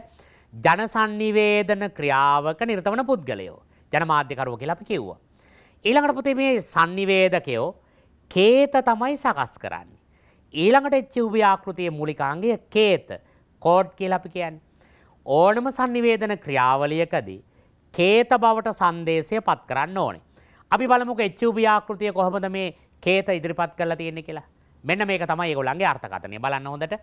ජන sannivedana ක්‍රියාවක නිරත වන පුද්ගලයෝ. ජනමාධ්‍යකරුවෝ කියලා අපි කිව්වා. ඊළඟට පුතේ මේ sannivedakayo කේත තමයි සකස් කරන්නේ. ඊළඟට HUB ආකෘතියේ මූලික අංගය කේත කෝඩ් කියලා අපි කියන්නේ. ඕනම sannivedana ක්‍රියාවලියකදී කේත බවට සංදේශය පත් කරන්න ඕනේ. අපි බලමුක එච්චූපියාකෘතිය කොහොමද මේ කේත ඉදිරිපත් කරලා තියෙන්නේ කියලා. මෙන්න මේක තමයි ඒගොල්ලන්ගේ අර්ථකථනය බලන්න හොඳට.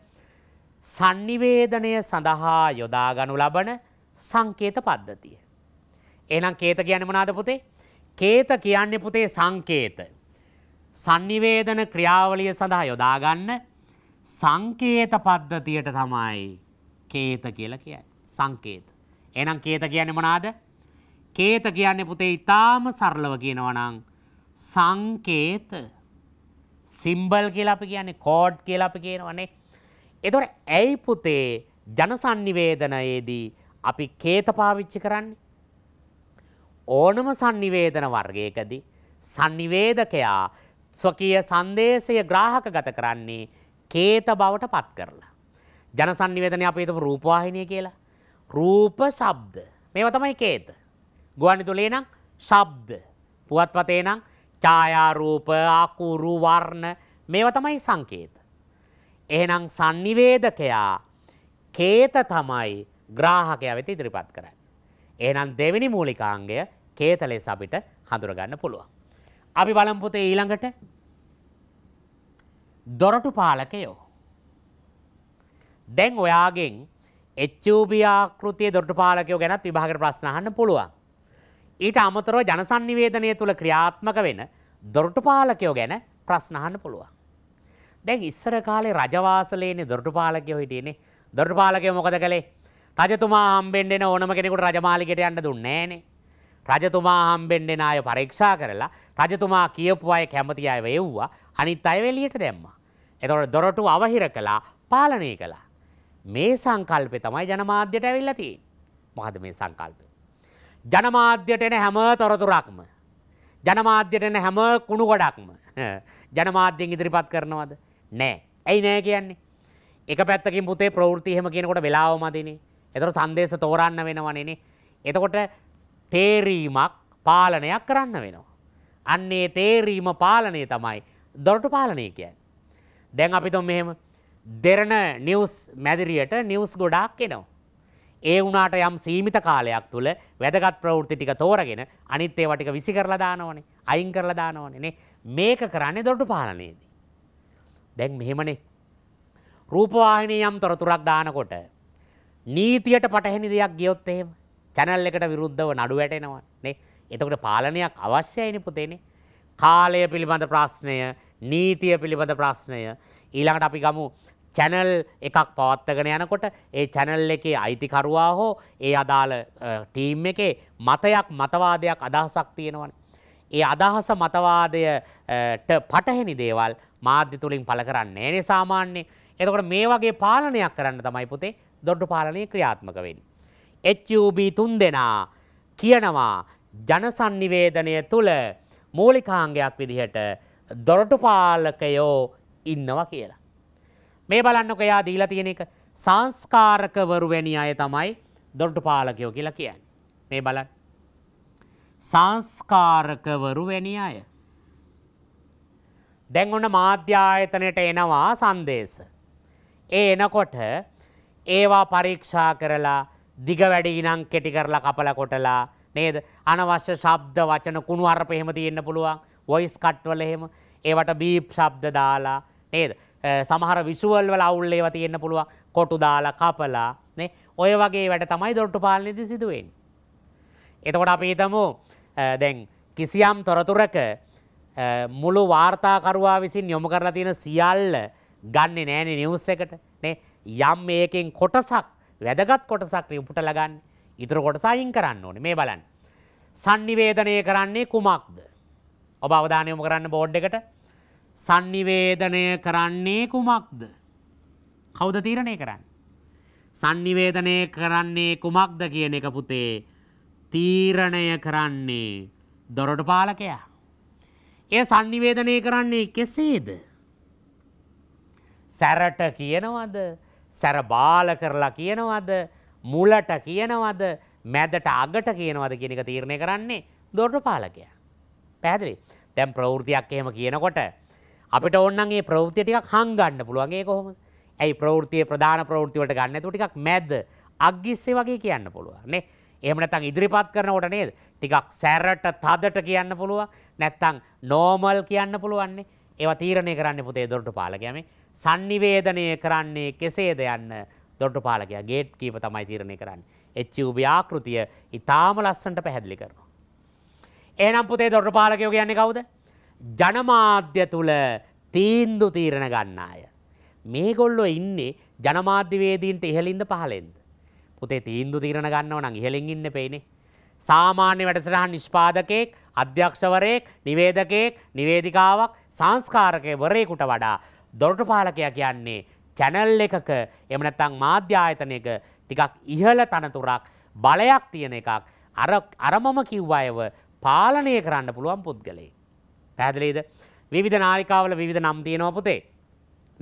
sannivedanaya සඳහා යොදාගනු ලබන සංකේත පද්ධතිය. එහෙනම් කේත කියන්නේ මොනවාද පුතේ? කේත කියන්නේ පුතේ සංකේත. sannivedana ක්‍රියාවලිය සඳහා යොදාගන්න සංකේත පද්ධතියට තමයි කේත කියලා කියන්නේ. සංකේත. එහෙනම් කේත කියන්නේ මොනවාද? කේත කියන්නේ පුතේ ඉතාම සරලව කියනවනං සංකේත සිම්බල් කියලා අපි කියන්නේ කෝඩ් කියලා අපි කියනවනේ. එතකොට ඇයි පුතේ ජනසන්නිවේදනයේදී අපි කේත පාවිච්චි කරන්නේ? ඕනම sannivedana වර්ගයකදී sannivedakaයා ස්වකීය සංදේශය ග්‍රාහකගත කරන්නේ කේත බවට පත් කරලා. ජන sannivedanaය අපි හිතමු රූපවාහිනිය කියලා. රූප, ශබ්ද මේවා තමයි කේත. ගුවන්ි තුළේ නම් ශබ්ද පුවත්වතේ නම් ඡායාරූප අකුරු වර්ණ මේව තමයි සංකේත. එහෙනම් sannivedakaya කේත තමයි ග්‍රාහකයා වෙත ඉදිරිපත් කරන්නේ. එහෙනම් දෙවෙනි මූලිකාංගය කේත ලෙස අපිට හඳුනගන්න පුළුවන්. අපි බලමු පුතේ ඊළඟට දොරටු පාලකයෝ. දැන් ඔයාගෙන් HUB ආකෘතියේ දොරටු පාලකයෝ ගැනත් විභාගයට ප්‍රශ්න අහන්න පුළුවන්. ඊට අමතරව ජනසන්නිවේදනය තුළ ක්‍රියාත්මක වෙන දොරටුපාලකයෝ ගැන ප්‍රශ්න අහන්න පුළුවන්. දැන් ඉස්සර කාලේ රජවාසලේනේ දොරටුපාලකයෝ හිටියේනේ. දොරටුපාලකයෝ මොකද කළේ? රජතුමා හම්බෙන්න එන ඕනම කෙනෙකුට රජමාලිගයට යන්න දුන්නේ නැහනේ. රජතුමා හම්බෙන්න එන අය පරීක්ෂා කරලා රජතුමා කියපු අය කැමති අය වෙව්වා අනිත් අය එළියට දැම්මා. එතකොට දොරටු අවහිර කළා, පාලනය කළා. මේ සංකල්පේ තමයි ජනමාධ්‍යට ඇවිල්ලා තියෙන්නේ. මොකද මේ සංකල්පය? ජනමාධ්‍යයට එන හැම තොරතුරක්ම. ජනමාධ්‍යයට එන හැම කුණු ගොඩක්ම ජනමාධ්‍යෙන් ඉදිරිපත් කරනවද නෑ ඇයි නෑ කියන්නේ. එක පැත්තකින් පුතේ ප්‍රවෘතිහෙම කියනකොට වෙලාවමදිනේ එතර සන්දේශ තෝරන්න වෙනවනනේ. එතකොට තේරීමක් පාලනයක් කරන්න වෙනවා. අන්නේ තේරීම පාලනය තමයි දොරට පාලනය කියන්. දැන් අපිතුම් මෙහෙම දෙරණ නිවස් මැදිරියට නිවස් ගොඩක් එනවා. ඒ වුණාට යම් සීමිත කාලයක් තුළ වැදගත් ප්‍රවෘත්ති ටික තෝරගෙන අනිත් ඒවා ටික විසි කරලා දානවනේ අයින් කරලා දානවනේ නේ මේක කරන්නේ දොරටු පාලනයේදී දැන් මෙහෙමනේ රූපවාහිනී යම් තොරතුරක් දානකොට නීතියට පටහැනි දෙයක් ගියොත් එහෙම channel එකට විරුද්ධව නඩු වැටෙනවා නේ එතකොට පාලනයක් අවශ්‍යයිනේ පුතේනේ කාලය පිළිබඳ ප්‍රශ්නය නීතිය පිළිබඳ ප්‍රශ්නය ඊළඟට අපි ගමු චැනල් එකක් පවත්වගෙන යනකොට ඒ චැනල් එකේ අයිතිකරුවා හෝ ඒ අදාළ ටීම් එකේ මතයක් මතවාදයක් අදහසක් තියෙනවන. ඒ අදහස මතවාදයට පටහෙනි දේවල් මාධ්‍ය තුළින් පල කරන්නේ නේ සාමාන්‍යය එතකොට මේ වගේ පාලනයක් කරන්න තමයි පුතේ දොඩ්ඩු පාලනය ක්‍රියාත්මක වෙන්. HUB තුන් දෙනා කියනවා ජනසන්නිවේදනය තුළ මූලිකාංගයක් විදිහට දොරටුපාලකයෝ ඉන්නවා කියලා. මේ බලන්නක යා දීලා තියෙන එක සංස්කාරකවරුවැනි අය තමයි දොරටු පාලකයෝ කියලා කියන්න. මේ බලන්න. සංස්කාරකවරු වැනි අය. දැන් ඔන්න මාධ්‍යායතනයට එනවා සංදේශ. ඒ එනකොට ඒවා පරීක්ෂා කරලා දිග වැඩි ඉනම් කෙටි කරලා කපල කොටලා නේද අනවශ්‍ය ශබ්ද වචන කුණු අරප එහෙම තියෙන්න පුළුවන් වොයිස් කට්වල එහෙම ඒවට බීප් ශබ්ද දාලා නේද සමහර විසුවල් වල අවුල් ඒවා තියෙන්න පුළුවන් කොටු දාලා කපලා නේ ඔය වගේ වැඩ තමයි දොරටු පාලනයේදී සිදුවෙන්නේ. එතකොට අපි හිතමු දැන් කිසියම් තොරතුරක මුළු වාර්තාකරුවා විසින් යොමු කරලා තියෙන සියල්ල ගන්නේ නෑනේ නිවුස් එකට නේ යම් මේකෙන් කොටසක් වැදගත් කොටසක් රිපුට ලගන්නේ ඉතුරු කොටස අයින් කරන්න ඕනේ මේ බලන්න. sannivedanaya කරන්නේ කුමක්ද? ඔබ අවධානය යොමු කරන්න බෝඩ් එකට. සංනිවේදනය කරන්නේ කුමක්ද? කවුද තීරණය කරන්නේ? සංනිවේදනය කරන්නේ කුමක්ද කියන එක පුතේ තීරණය කරන්නේ දොරටු පාලකයා. ඒ සංනිවේදනය කරන්නේ කෙසේද? සැරට කියනවද? සැර බාල කරලා කියනවද? මුලට කියනවද? මැදට අගට කියනවද කියන එක තීරණය කරන්නේ දොරටු පාලකයා. පැහැදිලි? දැන් ප්‍රවෘතියක් එහෙම කියනකොට අපිට ඕන්නන් ඒ ප්‍රවෘතිය ටිකක් හංගන්න පුළුවන් ඒ කොහොමද? ඇයි ප්‍රවෘතියේ ප්‍රධාන ප්‍රවෘත්ති වලට ගන්න නැතුව ටිකක් මැද අග්ගිස්සේ වගේ කියන්න පුළුවන් නේ. එහෙම නැත්නම් ඉදිරිපත් කරනකොට නේද? ටිකක් සැරට තදට කියන්න පුළුවන්. නැත්නම් නෝමල් කියන්න පුළුවන් නේ. ඒවා තීරණය කරන්නේ පුතේ දොරටුපාලකයා මේ. sannivedanaya කරන්නේ කෙසේද යන්න දොරටුපාලකයා ගේට් කීප තමයි තීරණය කරන්නේ. HUB ආකෘතිය ඊටාම ලස්සනට පැහැදිලි කරනවා. එහෙනම් පුතේ දොරටුපාලකයෝ කියන්නේ කවුද? ජනමාධ්‍ය තුළ තීන්දු තීරණ ගන්න අය. මේගොල්ලො ඉන්නේ ජනමාධ්‍යවේදීන්ට ඉහලින්ද පහලෙන්ද. පුතේ තීන්දු තීරණ ගන්නව නම් ඉහලින් ඉන්න පේනේ. සාමාන්‍ය වැඩසටහන් නිෂ්පාදකයෙක් අධ්‍යක්ෂවරයෙක් නිවේදකයෙක් නිවේදිකාවක් සංස්කාරකය වරයෙකුට වඩා දොරට පාලකයා කියන්නේ චැනල් එකක එමනත්තං මාධ්‍ය ආයතනයක ටිකක් ඉහළ තනතුරක් බලයක් තියෙන එකක් අරමම කිව්වායව පාලනය කරන්න පුළුවන් පුද්ගලයෙක්. පැහැදිලීද විධ නාරිකාවල විධ නම් තියනව පුතේ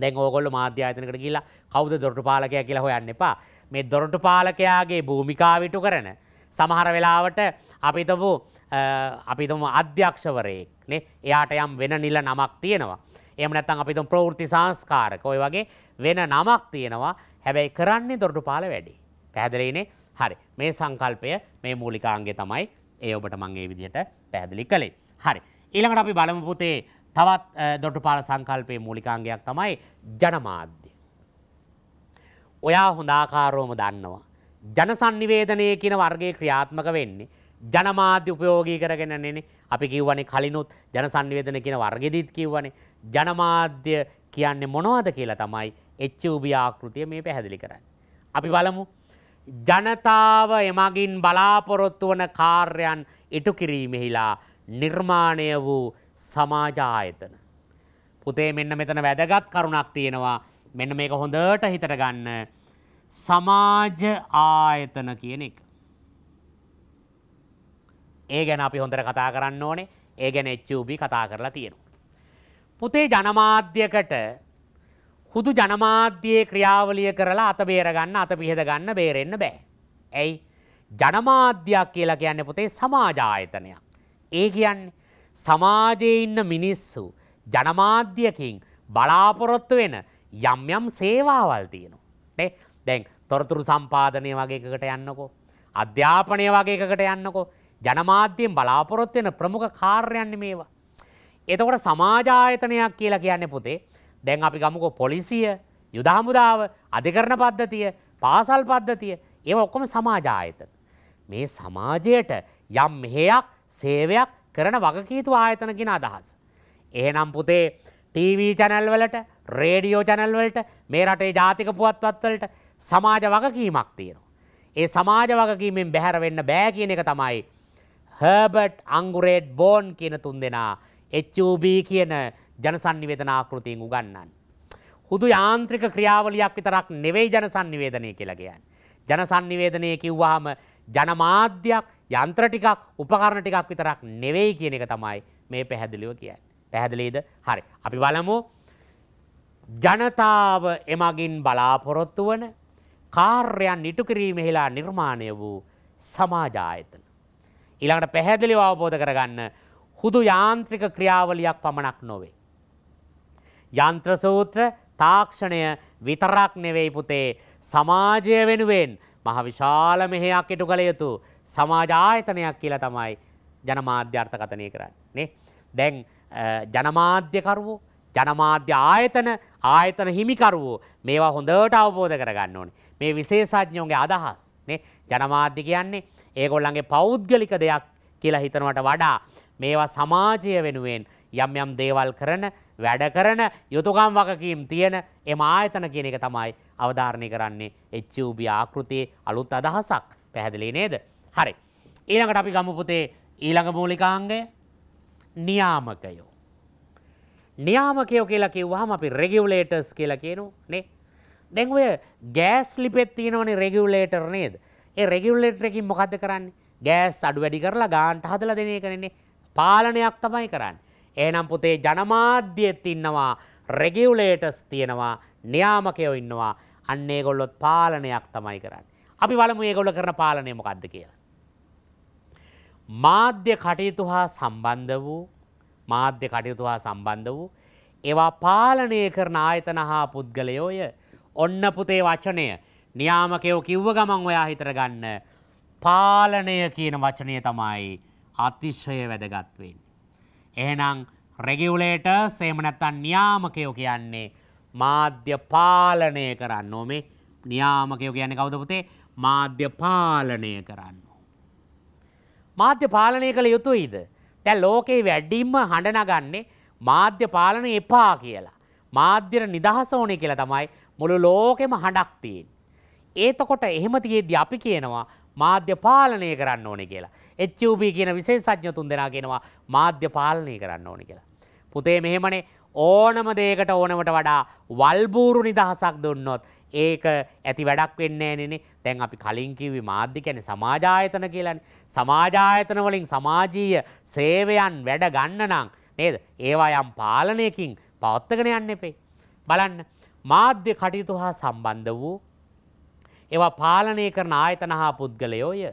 දැන් ඕගොල්ලු මාධ්‍ය ආයතනකට ගිහිල්ලා කවුද දොරටු පාලකයා කියලා හොයන්න එපා මේ දොරටු පාලකයාගේ භූමිකාව ඉටු කරන සමහර වෙලාවට අපි හිතමු අපි හිතමු අධ්‍යක්ෂවරයෙක් නේ එයාට යම් වෙන නිල නමක් තියෙනවා එහෙම නැත්නම් අපි හිතමු ප්‍රවෘත්ති සංස්කාරක ඔය වගේ වෙන නමක් තියෙනවා හැබැයි කරන්නේ දොරටු පාල වැඩි පැහැදිලිනේ හරි මේ සංකල්පය මේ මූලිකාංගය තමයි ඒ ඔබට මම මේ විදිහට පැහැදිලි කළේ හරි ඊළඟට අපි බලමු පුතේ තවත් දොටුපාල සංකල්පයේ මූලිකාංගයක් තමයි ජනමාධ්‍ය. ඔයා හොඳ ආකාරවම දන්නවා. ජනසන්නිවේදනයේ කියන වර්ගයේ ක්‍රියාත්මක වෙන්නේ ජනමාධ්‍ය උපයෝගී කරගෙන නෙනේ. අපි කිව්වනේ කලිනුත් ජනසන්නිවේදන කියන වර්ගෙදිත් කිව්වනේ ජනමාධ්‍ය කියන්නේ මොනවද කියලා තමයි HUB ආකෘතිය මේ පැහැදිලි කරන්නේ. අපි බලමු ජනතාව එමගින් බලාපොරොත්තු වන කාර්යයන් ඉටු කිරීමෙහිලා නිර්මාණය වූ සමාජ ආයතන. පුතේ මෙන්න මෙතන වැදගත් කරුණක් තියෙනවා මෙන්න මේක හොඳට හිතට ගන්න සමාජ ආයතන කියන එක. ඒ ගැන අපි හොඳට කතා කරන්න ඕනේ ඒ ගැන එච්චූබි කතා කරලා තියෙනවා. පුතේ ජනමාධ්‍යකට හුදු ජනමාධ්‍යයේ ක්‍රියාවලිය කරලා අත බේරගන්න අත පිහෙද ගන්න බේරෙන්න බෑ. ඇයි ජනමාධ්‍යයක් කියලා කියන්නේ පුතේ සමාජ ආයතනයක්. ඒ කියන්නේ සමාජයේ ඉන්න මිනිස්සු ජනමාධ්‍යකින් බලාපොරොත්තු වෙන යම් යම් සේවාවල් තියෙනවා. නේ? දැන් තොරතුරු සම්පාදනය වගේ එකකට යන්නකෝ. අධ්‍යාපනය වගේ එකකට යන්නකෝ. ජනමාධ්‍යයෙන් බලාපොරොත්තු වෙන ප්‍රමුඛ කාර්යයන් මේවා. එතකොට සමාජ ආයතනයක් කියලා කියන්නේ පුතේ දැන් අපි ගමුකෝ පොලිසිය, යුද හමුදාව, අධිකරණ පද්ධතිය, පාසල් පද්ධතිය ඒවා ඔක්කොම සමාජ ආයතන. මේ සමාජයට යම් මෙහෙයක් සේවයක් කරන වගකීතු ආයතනකින අදහස්. ඒනම් පුතේ TVී චැනල්වලට රේඩියෝ චැනල්වලට මේ රටේ ජාතික පුවත්වත්වලට සමාජ වගකීමක් තියෙනවා. ඒ සමාජ වගකීමෙන් බැහැරවෙන්න බෑ කියන එක තමයි. හර්බට් අංගුරේඩ් බෝන් කියන තුන් දෙනා HUB කියන ජනසන්නිවේදනාකෘතියෙන් උගන්නන්. හුදු යාන්ත්‍රික ක්‍රියාවලියක් විතරක් නෙවෙයි ජනසන්නිවේදනය කියලගයන්. ජනසන්නිවේදනය කිව්වාම ජනමාධ්‍යයක් යන්ත්‍ර ටිකක් උපකරණ ටිකක් විතරක් නෙවෙයි කියන එක තමයි මේ පැහැදිලිව කියන්නේ. පැහැදිලිද? හරි. අපි බලමු ජනතාව එමගින් බලාපොරොත්තු වන කාර්යයන් ඉටු කිරීමෙහිලා නිර්මාණය වූ සමාජ ආයතන. ඊළඟට පැහැදිලිව අවබෝධ කරගන්න හුදු යාන්ත්‍රික ක්‍රියාවලියක් පමණක් නොවේ. යන්ත්‍ර සූත්‍ර තාක්ෂණය විතරක් නෙවෙයි පුතේ සමාජය වෙනුවෙන් මහ විශාල මෙහෙයක් ඉටු කළ යුතු සමාජ ආයතනයක් කියලා තමයි ජනමාධ්‍ය අර්ථකථනය කරන්නේ නේ. දැන් ජනමාධ්‍යකරුවෝ ජනමාධ්‍ය ආයතන ආයතන හිමිකරුවෝ මේවා හොඳට අවබෝධ කරගන්න ඕනේ. මේ විශේෂඥයෝගේ අදහස් නේ ජනමාධ්‍ය කියන්නේ ඒගොල්ලන්ගේ පෞද්ගලික දෙයක් කියලා හිතනවට වඩා මේවා සමාජය වෙනුවෙන් යම් යම් දේවල් කරන වැඩ කරන යුතුයකම් වගකීම් තියෙන එම ආයතන කියන එක තමයි අවධාරණය කරන්නේ HUB ආකෘතියේ අලුත් අදහසක් පැහැදිලි නේද? හරි. ඊළඟට අපි ගමපුතේ ඊළඟ මූලිකාංගය නියාමකයෝ. නියාමකයෝ කියලා කිව්වහම අපි රෙගියුලේටර්ස් කියලා කියනවා නේ. දැන් ඔය ගෑස් ලිපෙත් තියෙනවනේ රෙගියුලේටර් නේද? ඒ රෙගියුලේටර් එකකින් මොකද්ද කරන්නේ? ගෑස් අඩු වැඩි කරලා ගාන්ට හදලා දෙන එක නෙන්නේ. පාලනයක් තමයි කරන්නේ. එහෙනම් පුතේ ජනමාධ්‍යෙත් ඉන්නවා රෙගියුලේටර්ස් තියෙනවා නියාමකයෝ ඉන්නවා. අන්න ඒගොල්ලොත් පාලනයක් තමයි කරන්නේ. අපි බලමු ඒගොල්ලෝ කරන පාලනය මොකද්ද කියලා. මාධ්‍ය කටයුතු හා සම්බන්ධ වූ මාධ්‍ය කටයුතු හා සම්බන්ධ වූ ඒවා පාලනය කරන ආයතන හා පුද්ගලයෝය ඔන්න පුතේ වචනය නියාමකයෝ කිව්ව ගමන් ඔයා හිතර ගන්න පාලනය කියන වචනය තමයි අතිශ්‍රය වැදගත්වෙන්. එහෙනම් රෙගියුලේට සේමනැත්තන් නියාමකයෝ කියන්නේ මාධ්‍ය පාලනය කරන්න ඕමේ නියාමකයෝ කියන්නේ කවුද පුතේ මාධ්‍ය පාලනය කරන්න. මාධ්‍ය පාලනය කළ යුතුයිද. තැ ලෝකයේ වැඩිම්ම හඬනගන්නේ මාධ්‍ය පාලනය එපා කියලා. මාධ්‍යර නිදහස ඕනේ කියලා තමයි මුළු ලෝකෙම හඬක් තියෙන්. ඒතකොට එහෙමතියේදී අපි කියනවා මාධ්‍ය පාලනය කරන්න ඕනේ කියලා. එච්චූබී කියන විශේෂඥතුන් දෙනා කියෙනවා මාධ්‍ය පාලනය කරන්න ඕනි කියලා. පුතේ මෙහෙමනේ ඕනම දේකට ඕනවට වඩා වල්බූරු නිදහසක් දුන්නොත් ඒක ඇති වැඩක් වෙන්නේ නෑනේ දැන් අපි කලින් කිව්වේ මාධ්‍ය කියන්නේ සමාජායතන කියලානේ සමාජායතන වලින් සමාජීය සේවයන් වැඩ ගන්න නම් නේද ඒවා යම් පාලනයකින් පවත්වාගෙන යන්න එපේ බලන්න මාධ්‍ය කටයුතු හා සම්බන්ධ වූ ඒවා පාලනය කරන ආයතන හා පුද්ගලයෝය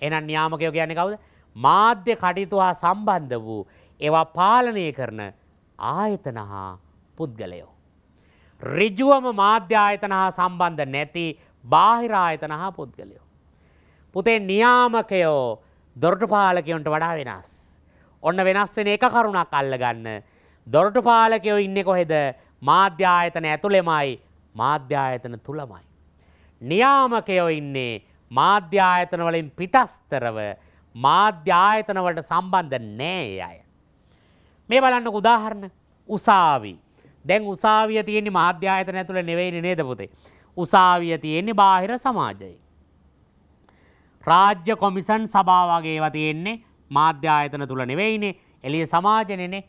එහෙනම් න්‍යාමකයෝ කියන්නේ කවුද මාධ්‍ය කටයුතු හා සම්බන්ධ වූ ඒවා පාලනය කරන ආයතන හා පුද්ගලයෝ. රිජුවම මාධ්‍ය ආයතන හා සම්බන්ධ නැති බාහිර ආයතන හා පුද්ගලයෝ. පුතේ නියාමකයෝ දොරටුපාලකයොන්ට වඩා වෙනස්. ඔන්න වෙනස් වෙන එක කරුණක් අල්ලගන්න. දොරටුපාලකයෝ ඉන්නේ කොහෙද මාධ්‍ය ආයතන ඇතුළෙමයි මාධ්‍ය ආයතන තුලමයි. නියාමකයෝ ඉන්නේ මාධ්‍ය ආයතන වලින් පිටස්තරව මාධ්‍ය ආයතන වලට සම්බන්ධ නැහැ අය. මේ බලන්න උදාහරණ උසාවි. දැන් උසාවිය තියෙන්නේ මාධ්‍යායතන ඇතුළ නෙවෙයිනේ නේද පුතේ. උසාවිය තියෙන්නේ බාහිර සමාජයේ. රාජ්‍ය කොමිසන් සභාව වගේ ඒවා තියෙන්නේ මාධ්‍යායතන තුල නෙවෙයිනේ එළිය සමාජනේනේ.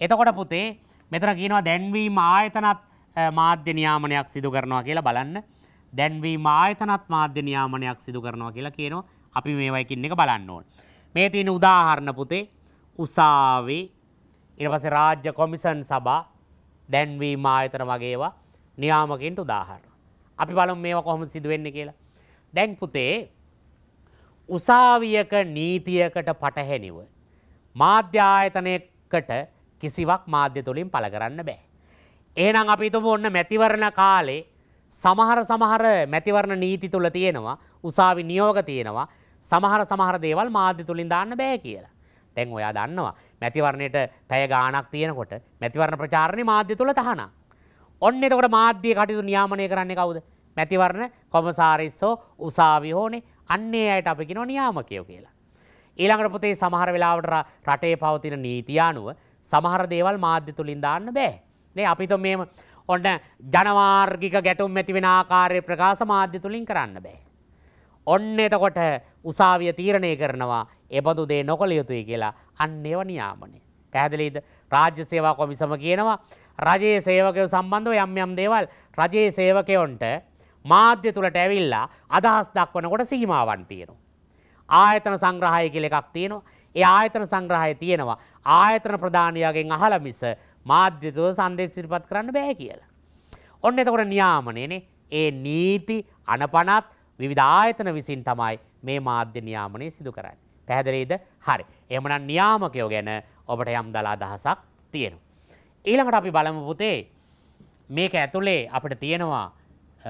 එතකොට පුතේ මෙතන කියනවා දැන්වීම ආයතනත් මාධ්‍ය නියාමනයක් සිදු කරනවා කියලා බලන්න. දැන්වීම ආයතනත් මාධ්‍ය නියාමනයක් සිදු කරනවා කියලා කියනවා. අපි මේවා එකින් එක බලන්න ඕන. මේ තියෙන උදාහරණ පුතේ උසාවේ ඉට පස රාජ්‍ය කොමිසන් සබා දැන්වීම ආයතන වගේවා නියාමකින්ට උදාහර. අපි බලම් මේවා කොහොම සිදුවෙන්න කියලා. දැන් පුතේ උසාවියක නීතියකට පටහැනිව. මාධ්‍ය ආයතනයකට කිසිවක් මාධ්‍ය තුළින් පළ කරන්න බෑ. ඒනම් අපිතුම ඔන්න මැතිවරණ කාලේ සමහර සමහර මැතිවරණ නීති තුළ තියෙනවා උසාවි නියෝග තියෙනවා සමහර සමහර දේවල් මාධ්‍ය තුළින් දාන්න බෑ කියලා. තැන් ඔයා දන්නවා මැතිවරණයට පැය ගානක් තියෙනකොට මැතිවරණ ප්‍රචාරණ මාධ්‍ය තුළ තහනම්. ඔන්න එතකොට මාධ්‍ය කටයුතු නියාමනය කරන්නේ කවුද මැතිවරණ කොමසාරිස්සෝ උසාවි හෝනේ අන්නේ අයට අපි කියනවා නියාමකයෝ කියලා. ඊළඟට පුතේ සමහර වෙලාවට රටේ පවතින නීති අනුව සමහර දේවල් මාධ්‍ය තුලින් දාන්න බෑ. නේ අපි તો මේම ඔන්න ජනවාර්ගික ගැටුම් ඇති වෙන ආකාරයේ ප්‍රකාශ මාධ්‍ය තුලින් කරන්න බෑ. ඔන්න එතකොට උසාවිය තීරණය කරනවා එබඳු දේ නොකළ යුතුයි කියලා අන්න ඒව නියාමනය. පැහැදිලිද රාජ්‍ය සේවා කොමිසම කියනවා රජයේ සේවකය සම්බන්ධව යම් යම් දේවල් රජයේ සේවකයොන්ට මාධ්‍ය තුළට ඇවිල්ලා අදහස් දක්වනකොට සීමාවන් තියෙනවා. ආයතන සංග්‍රහය කියල එකක් තියෙනවා. ඒ ආයතන සංග්‍රහය තියෙනවා ආයතන ප්‍රධානයාගෙන් අහල මිස මාධ්‍යතුව සන්දේ සිරිපත් කරන්න බෑ කියලා. ඔන්න එතකොට නියාමනයනේ ඒ නීති අනපනත් විවිධ ආයතන විසින් තමයි මේ මාධ්‍ය නියාමනය සිදු කරන්නේ. පැහැදිලිද? හරි. එහෙමනම් නියාමකයෝ ගැන ඔබට යම් දලා අදහසක් තියෙනවා. ඊළඟට අපි බලමු පුතේ මේක ඇතුලේ අපිට තියෙනවා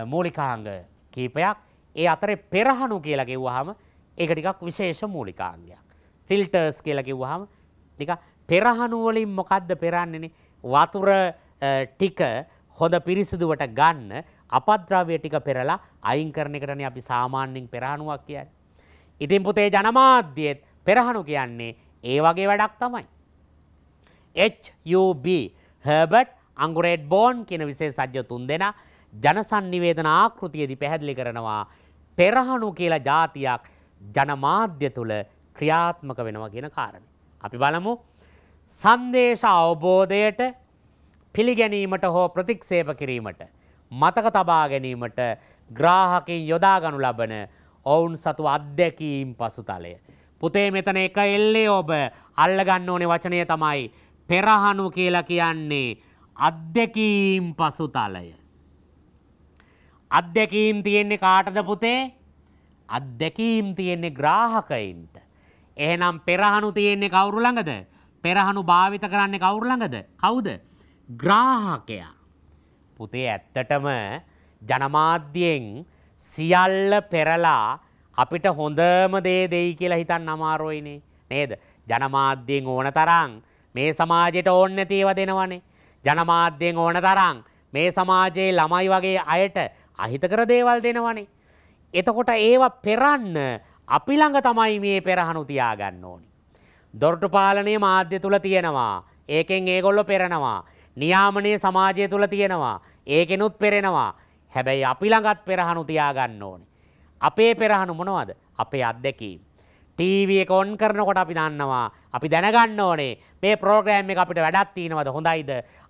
මූලිකාංග කීපයක්. ඒ අතරේ පෙරහණු කියලා කිව්වහම ඒක ටිකක් විශේෂ මූලිකාංගයක්. ෆිල්ටර්ස් කියලා කිව්වහම ටිකක් පෙරහණු වලින් මොකද්ද පෙරන්නේනේ? වතුර ටික හොඳ පිරිසිදුවට ගන්න අපද්‍රව්‍ය ටික පෙරලා අයින් කරන එකටනේ අපි සාමාන්‍යයෙන් පෙරහණුවක් කියන්නේ. ඉතින් පුතේ ජනමාධ්‍යෙත් පෙරහණු කියන්නේ ඒ වගේ වැඩක් තමයි. HUB හර්බට් අංගුරේඩ් බෝන් කියන විශේෂඥ තුන්දෙනා ජනසන්නිවේදන ආකෘතියේදී පැහැදිලි කරනවා පෙරහණු කියලා જાතියක් ජනමාධ්‍ය තුල ක්‍රියාත්මක වෙනවා කියන කාරණේ. අපි බලමු සංදේශ අවබෝධයට පිළිගැනීමට හෝ ප්‍රතික්ෂේප කිරීමට. මතක තබා ගැනීමට ග්‍රාහකින් යොදාගනු ලබන ඔවුන් සතු අත්දැකීම් පසුතලය. පුතේ මෙතන එක එල්ලේ ඔබ අල්ලගන්න ඕනේ වචනය තමයි පෙරහනු කියලා කියන්නේ අත්දැකීම් පසුතලය. අත්දැකීම් තියෙන්නේ කාටද පුතේ? අත්දැකීම් තියෙන්නේ ග්‍රාහකයින්ට. එහෙනම් පෙරහනු තියෙන්නේ කවුරු ළඟද? පෙරහනු භාවිත කරන්නේ කවුරු ළඟද? කවුද? ග්‍රාහකයා. පුතේ ඇත්තටම ජනමාධ්‍යයෙන් සියල්ල පෙරලා අපිට හොඳම දේ දෙයි කියලා හිතන් අමාරුවයිනේ නේද. ජනමාධ්‍යයෙන් ඕන තරං මේ සමාජයට ඕන්න නැතිව දෙනවනේ. ජනමාධ්‍යයෙන් ඕන තරං මේ සමාජයේ ළමයි වගේ අයට අහිතකර දේවල් දෙනවනේ. එතකොට ඒවා පෙරන්න අපි ළඟ තමයි මේ පෙරහනු තියාගන්න ඕනි. දොරටු පාලනය මාධ්‍ය තුළ තියෙනවා. ඒකෙන් ඒගොල්ලො පෙරනවා. නියාමනය සමාජය තුළ තියෙනවා. ඒකෙනුත් පෙරෙනවා. හැබැයි අපි ළඟත් පෙරහනු තියාගන්න ඕනේ. අපේ පෙරහනු මොනවද? අපේ අත්දැකීම්. ටීවී එක ඔන් කරනකොට අපි දන්නවා. අපි දැනගන්න ඕනේ මේ ප්‍රෝග්‍රෑම් එක අපිට වැඩක් තියෙනවද? හොඳයිද?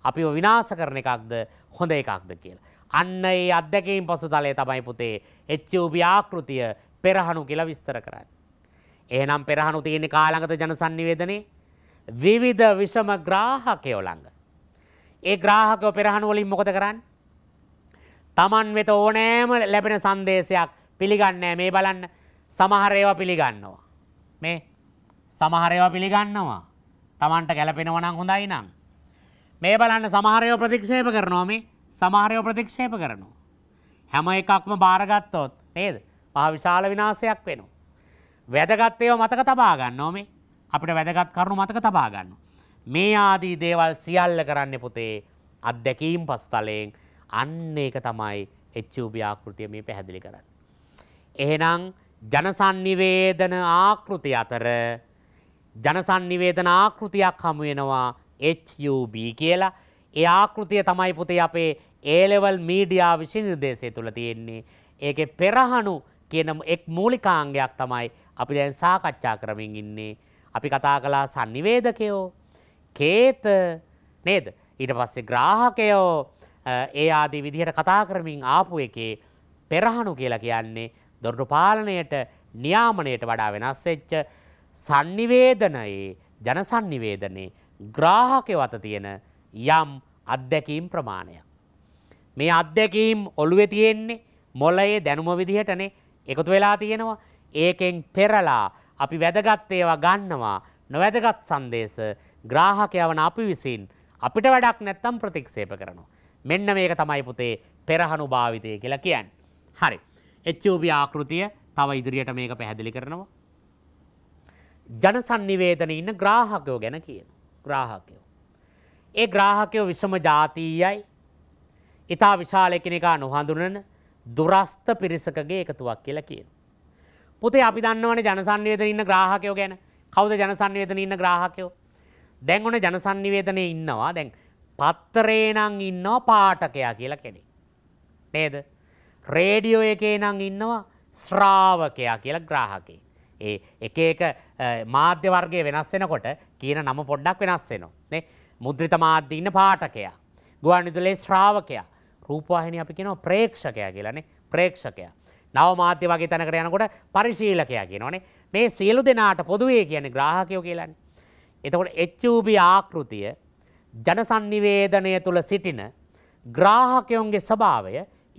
අපිව විනාශ කරන එකක්ද? හොඳ එකක්ද කියලා. අන්න ඒ අත්දැකීම් පසුතලයේ තමයි පුතේ HUB ආකෘතිය පෙරහණු කියලා විස්තර කරන්නේ. එහෙනම් පෙරහණු තියෙන්නේ කාලඟත ජන sannivedanaye විවිධ විෂම ග්‍රාහකයෝ ළඟ. ඒ ග්‍රාහක පෙරහණු වලින් මොකද කරන්න. තමන් වෙත ඕනෑම ලැබෙන සංදේශයක් පිළිගන්නෑ මේ බලන්න සමහරේවා පිළිගන්නවා. මේ සමහරේවා පිළිගන්නවා. තමන්ට ගැලපෙනවනම් හොඳයි නම්. මේ බලන්න සමහරයෝ ප්‍රතික්ෂේප කරනවා මේ සමහරයෝ ප්‍රතික්ෂේප කරනවා. හැම එකක්ම බාරගත්තොත් නේද මහ විශාල විනාශයක් වෙනවා. වැදගත්තයෝ මතක තබා ගන්නවා මේ අපිට වැදගත් කරුණු මතක තබා ගන්නවා. මේ ආදී දේවල් සියල්ල කරන්න පුතේ අත්දැකීම් පස්තලයෙන් අන්න ඒක තමයි එච්චූපි ආකෘතිය මේ පැහැදිලි කරන්න. එහෙනම් ජනසන්නිවේදන ආකෘති අතර ජනසන්නිවේදන ආකෘතියක් හමුවෙනවා HUB කියලා ඒ ආකෘතිය තමයි පුතේ අපේ ඒලෙවල් මීඩියා විසි නිර්දේශය තුළ තියෙන්නේ. ඒක පෙරහනු කියන එක් මූලිකාංගයක් තමයි අපි දැන් සාකච්ඡා කරමින් ඉන්නේ. අපි කතා කලා සන්නිවේදකයෝ කේත නේද ඊට පස්සේ ග්‍රාහකයෝ ඒ ආදී විදිහට කතා කරමින් ආපු එකේ පෙරහණු කියලා කියන්නේ දොරටු පාලනයට නියාමනයට වඩා වෙනස් වෙච්ච sannivedanayේ ජන sannivedanaye ග්‍රාහකයෝ අත තියෙන යම් අත්දැකීම් ප්‍රමාණයක් මේ අත්දැකීම් ඔළුවේ තියෙන්නේ මොළයේ දැනුම විදිහටනේ එකතු වෙලා තියෙනවා ඒකෙන් පෙරලා අපි වැදගත් ඒවා ගන්නවා නොවැදගත් සංදේශ ග්‍රාහකයවන අපි විසින් අපිට වැඩක් නැත්තම් ප්‍රතික්ෂේප කරනවා. මෙන්න මේක තමයි පුතේ පෙරහනු භාවිතය කියලා කියන්න. හරි. එච්චෝපිය ආකෘතිය තව ඉදිරියට මේක පැහැදිලි කරනවා. ජනසන්නිවේදන ඉන්න ග්‍රාහකයෝ ගැන කියන ග්‍රාහකයෝ. ඒ ග්‍රාහකයෝ විසම ජාතීයයි ඉතා විශාලකෙනෙකා නොහඳුනන දුරස්ත පිරිසකගේ එකතුවක් කියලා කියන. පුතේ අපි දන්නවන ජනසන්වේදන ඉන්න ග්‍රාහකයෝ ගැන කවද ජනසන්වේදන ඉන්න ග්‍රාහකයෝ දැන් ඔන ජනසන්නිවේදනය ඉන්නවා දැන් පත්තරේනං ඉන්නවා පාටකයා කියලා කෙනෙ. නේද. රේඩියෝ එකේ නං ඉන්නවා ශ්‍රාවකයා කියලා ග්‍රාහකේ. ඒ එක එක මාධ්‍ය වර්ගය වෙනස් වෙනකොට කියන නම පොඩ්ඩක් වෙනස් වෙනවා. නේ? මුද්‍රිත මාධ්‍ය ඉන්න පාඨකයා. ගුවන් විදුලියේ ශ්‍රාවකයා. රූපවාහිනිය අපි කියනවා ප්‍රේක්ෂකයා කියලානේ. ප්‍රේක්ෂකයා. නව මාධ්‍ය වගේ තැනකට යනකොට පරිශීලකයා කියනවනේ. මේ සියලු දෙනාට පොදුවේ කියන්නේ ග්‍රාහකයෝ කියලානේ. එතකොට HUB ආකෘතිය ජනසන්නිවේදනය තුළ සිටින ග්‍රාහකයොන්ගේ ස්වභාවය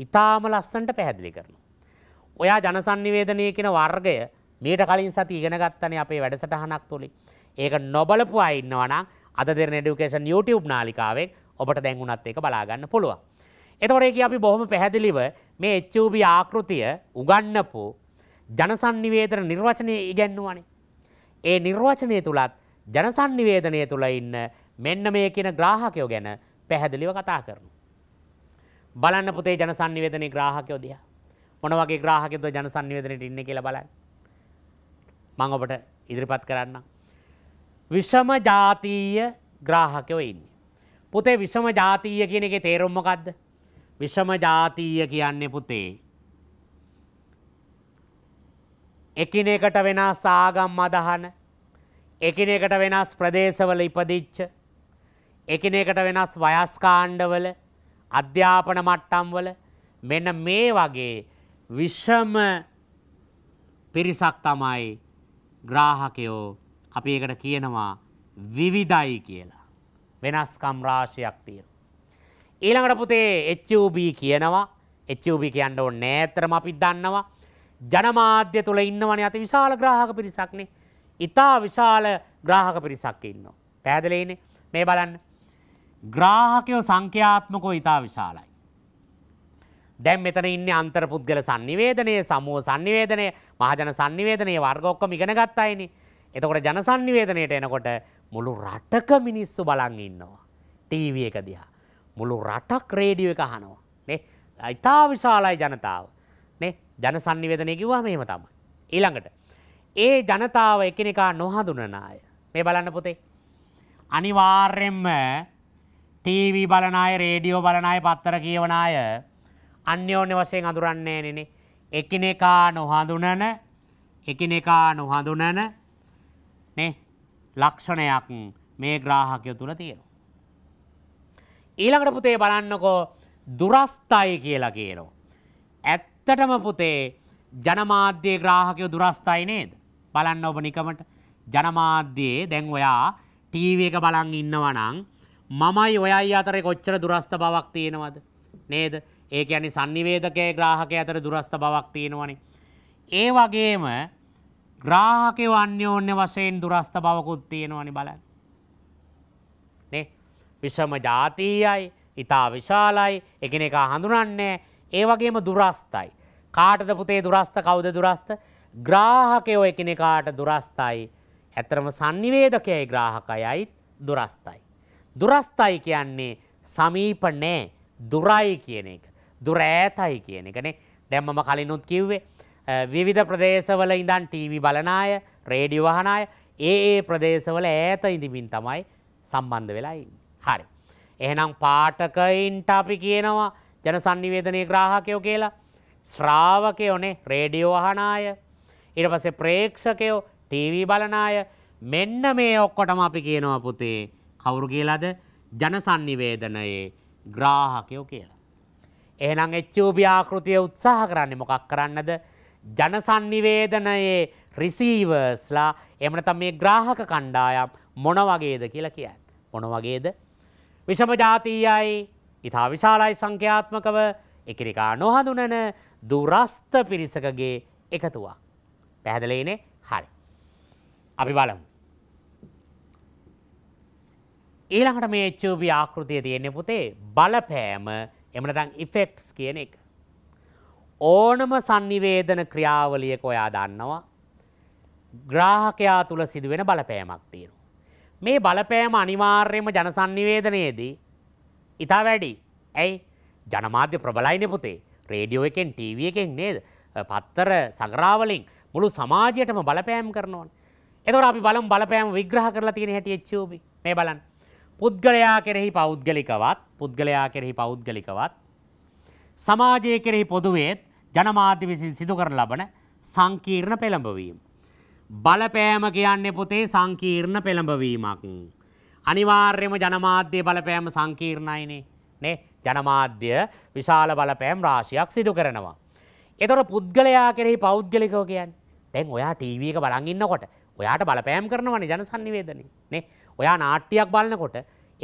ඉතාම ලස්සන්ට පැහැදිලි කරනවා. ඔයා ජනසන්නිවේදනය කියන වර්ගය මීට කලින් සති ඉගෙන ගත්තනේ අපේ වැඩසටහනක් තුලින්. ඒක නොබලපු අය ඉන්නවා නම් අද දෙරණ එඩියුකේෂන් YouTube නාලිකාවෙන් ඔබට දැන් උනත් ඒක බලා ගන්න පුළුවන්. එතකොට ඒක අපි බොහොම පැහැදිලිව මේ HUB ආකෘතිය උගන්වපු ජනසන්නිවේදන නිර්වචනය ඉගැන්නුවානේ. ඒ නිර්වචනය තුලත් ජනසන්නිවේදනය තුළ ඉන්න මෙන්න මේ කියන ග්‍රාහකයෝ ගැන පැහැදිලිව කතා කරනු. බලන්න පුතේ ජනසන්නිවේදනය ග්‍රාහකයෝ දිය. මොන වගේ ග්‍රාහකයද ජනසන්නිවේදනයට ඉන්න කියලා බලන්න. මං ඔබට ඉදිරිපත් කරන්න. විෂම ජාතීය ග්‍රාහකයෝ ඉන්න. පුතේ විෂම ජාතීය කියන එක තේරුම්මකක්ද. විෂම ජාතීය කියන්නේ පුතේ. එකිනෙකට වෙනස් ආගම් අදහන එකිනෙකට වෙනස් ප්‍රදේශවල ඉපදිච්ච එකිනෙකට වෙනස් වයස්කාණ්ඩවල අධ්‍යාපන මට්ටම්වල මෙන්න මේ වගේ විෂම පිරිසක් තමයි ග්‍රාහකයෝ අපි ඒකට කියනවා විවිධයි කියලා වෙනස්කම් රාශියක් තියෙන. ඊළඟට පුතේ HUB කියනවා HUB කියන්න ඕනේ නෑතරම අපි දන්නවා ජනමාධ්‍ය තුළ ඉන්නවනේ අති විශාල ග්‍රාහක පිරිසක්නේ ඉතා විශාල ග්‍රාහක පිරිසක් ඉන්නවා. පැහැදිලේනේ මේ බලන්න. ග්‍රාහකයෝ සංඛ්‍යාත්මකෝ ඉතා විශාලයි. දැන් මෙතන ඉන්නේ අන්තර පුද්ගල sannivedanaya, සමූහ sannivedanaya, මහජන sannivedanaya වර්ග ඔක්කොම ඉගෙන ගත්ත අයනේ. එතකොට ජන sannivedanayට එනකොට මුළු රටක මිනිස්සු බලන් ඉන්නවා. ටීවී එක දිහා. මුළු රටක් රේඩියෝ එක අහනවා. නේ? ඉතා විශාලයි ජනතාව. නේ? ජන sannivedanaya කිව්වම එහෙම තමයි. ඊළඟට ඒ ජනතාව එකනිකා නොහඳුනන අය. මේ බලන්න පොතේ. අනිවාර්යෙන්ම ටීවී බලනාය රේඩියෝ බලනාය පත්තර කියවනාය අන්‍යෝන්‍ය වසයෙන් අඳුරන්නේ නනේ. එකනෙකා නොහඳුනන එකනෙකා නොහඳුනන ලක්ෂණයක් මේ ග්‍රාහකය තුළ තියෙනවා. ඊළඟට පුතේ බලන්නකෝ දුරස්ථයි කියලා කියනවා. ඇත්තටම පුතේ ජනමාධ්‍ය ග්‍රාහකය දුරස්ථයි නේද. බලන්න ඔබ නිකමට ජනමාධ්‍යයේ දැන් ඔයා ටීව එක බලන් ඉන්නවනං මමයි ඔයයි අතරේ කොච්චර දුරස්ථ බවක් තියෙනවද නේද ඒක ඇනි සන්නිවේදකය ග්‍රාහක අතර දුරස්ථ බවක් තියෙනවනි. ඒ වගේම ග්‍රාහකය වන්‍යෝන්‍ය වශයෙන් දුරස්ථ බවකුත් තියෙනවනි බලන්න. විෂම ජාතීයයි ඉතා විශාලයි එකන එක හඳුනන්නේ ඒ වගේම දුරස්ථයි. කාටද පුතේ දුරස්ථ කවුද දුරස්ථ ග්‍රාහකයෝ එකනෙකාට දුරස්ථයි ඇතරම සංනිවේදකයයි ග්‍රාහකයයි දුරස්ථයි. දුරස්ථයි කියන්නේ සමීප නෑ දුරයි කියන එක. දුර ඈතයි කියන එකනේ දැම්මම කලිනුත් කිව්වේ. විවිධ ප්‍රදේශවල ඉඳන් ටීවි බලනාය රේඩිය වහනාය ඒ ඒ ප්‍රදේශවල ඈත ඉඳමින් තමයි සම්බන්ධ වෙලායි. හරි. එහනම් පාටකයින්ට අපි කියනවා ජන සංනිවේදනය ග්‍රාහකයෝ කියලා ශ්‍රාවකයෝනේ රේඩියෝ වහනාය ඊට පස්සේ ප්‍රේක්ෂකයෝ ටීවී බලන අය මෙන්න මේ ඔක්කොටම අපි කියනවා පුතේ කවුරු කියලාද ජනසන්නිවේදනයේ ග්‍රාහකයෝ කියලා. එහෙනම් HUB ආකෘතිය උත්සාහ කරන්නේ මොකක් කරන්නද? ජනසන්නිවේදනයේ රිසීවර්ස්ලා එහෙම නැත්නම් මේ ග්‍රාහක කණ්ඩායම් මොන වගේද කියලා කියන්නේ. මොන වගේද? විෂම ජාතීයයි, ඊතා විශාලයි සංඛ්‍යාත්මකව එකිනෙකා නොහඳුනන දුරස්ත පිරිසකගේ එකතුවක්. පැහැදිලිනේ හරි. අපි බලමු. ඊළඟට මේ HUB ආකෘතිය තියෙන්නේ පුතේ බලපෑම එහෙම නැත්නම් effects කියන එක. ඕනම sannivedana ක්‍රියාවලියක ඔයා දන්නවා ග්‍රාහකයා තුල සිදුවෙන බලපෑමක් තියෙනවා. මේ බලපෑම අනිවාර්යයෙන්ම ජන sannivedanයේදී ඉතා වැඩි. ඇයි? ජනමාධ්‍ය ප්‍රබලයිනේ පුතේ. රේඩියෝ එකෙන් ටීවී එකෙන් නේද? පත්තර සඟරාවලින් මුළු සමාජයටම බලපෑම් කරනවන්. එතොර අපි බලම් බලපෑම් විග්‍රහ කරලා තියෙන හැට එච්චෝබි මේ බලන්. පුද්ගලයා කෙරෙහි පෞද්ගලිකවත් පුද්ගලයා කෙරෙහි පෞද්ගලිකවත්. සමාජය කෙරෙහි පොදුවේත් ජනමාධ්‍ය විසින් සිදු කරන ලබන සංකීර්ණ පෙළඹවීම. බලපෑම කියන්නේ පොතේ සංකීර්ණ පෙළඹවීමක්. අනිවාර්යම ජනමාධ්‍ය බලපෑම සංකීර්ණයිනේ නේ ජනමාධ්‍ය විශාල බලපෑම් රාශියක් සිදු කරනවා. එතොර පුද්ගලයා කෙරෙහි පෞද්ගලිකෝ කියන්න. තැන් ඔයා ටීවීක බලන් ඉන්නකොට ඔයාට බලපෑම් කරනවනේ ජනසන්නිවේදනේ නේ ඔයා නාට්‍යයක් බලනකොට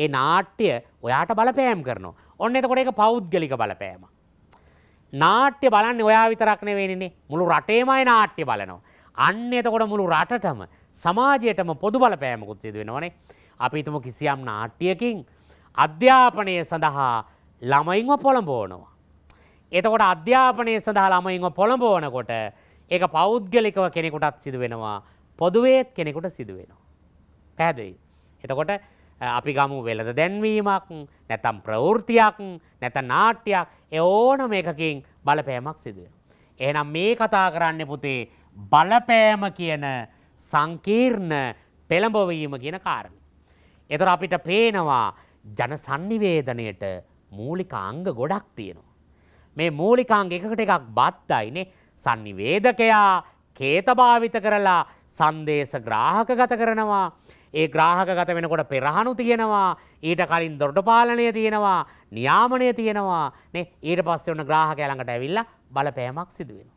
ඒ නාට්‍ය ඔයාට බලපෑම් කරනවා. ඔන්න එතකොට ඒක පෞද්ගලික බලපෑම. නාට්‍ය බලන්නේ ඔයා විතරක් නෙවෙයිනේ. මුළු රටේමයි නාට්‍ය බලනවා. අන්න එතකොට මුළු රටටම සමාජයටම පොදු බලපෑමකුත් සිදු වෙනවනේ. අපි හිතමු කිසියම් නාට්‍යකින් අධ්‍යාපනය සඳහා ළමයින්ව පොළඹවනවා. එතකොට අධ්‍යාපනය සඳහා ළමයින්ව පොළඹවනකොට ඒක පෞද්ගලිකව කෙනෙකුටත් සිදුවෙනවා පොදුවේත් කෙනෙකුට සිදුවෙනවා. පැහැදිලි. එතකොට අපි ගමු වෙළඳ දැන්වීමක් නැතම් ප්‍රවෘතියක් නැත නාට්‍යයක් ඒ ඕන මේකකින් බලපෑමක් සිදුවෙන. එහෙනම් මේ කතා කරන්න පුතේ බලපෑම කියන සංකීර්ණ පෙළඹවීම කියන කාරණ. එතර අපිට පේනවා ජන සංනිවේදනයට මූලිකාංග ගොඩක් තියෙනවා. මේ මූලිකාංග එකට එකක් බත්තයිනේ sannivedakaya කේත භාවිත කරලා සංදේශ ග්‍රාහක ගත කරනවා. ඒ ග්‍රාහකගත වෙනකොට පෙරහනු තියෙනවා ඊට කලින් දොඩපාලනය තියෙනවා නියාමනය තියෙනවා ඊට පස්සේ වන ග්‍රාහක ඇළඟට ඇවිල්ල බලපෑමක් සිදුවෙන.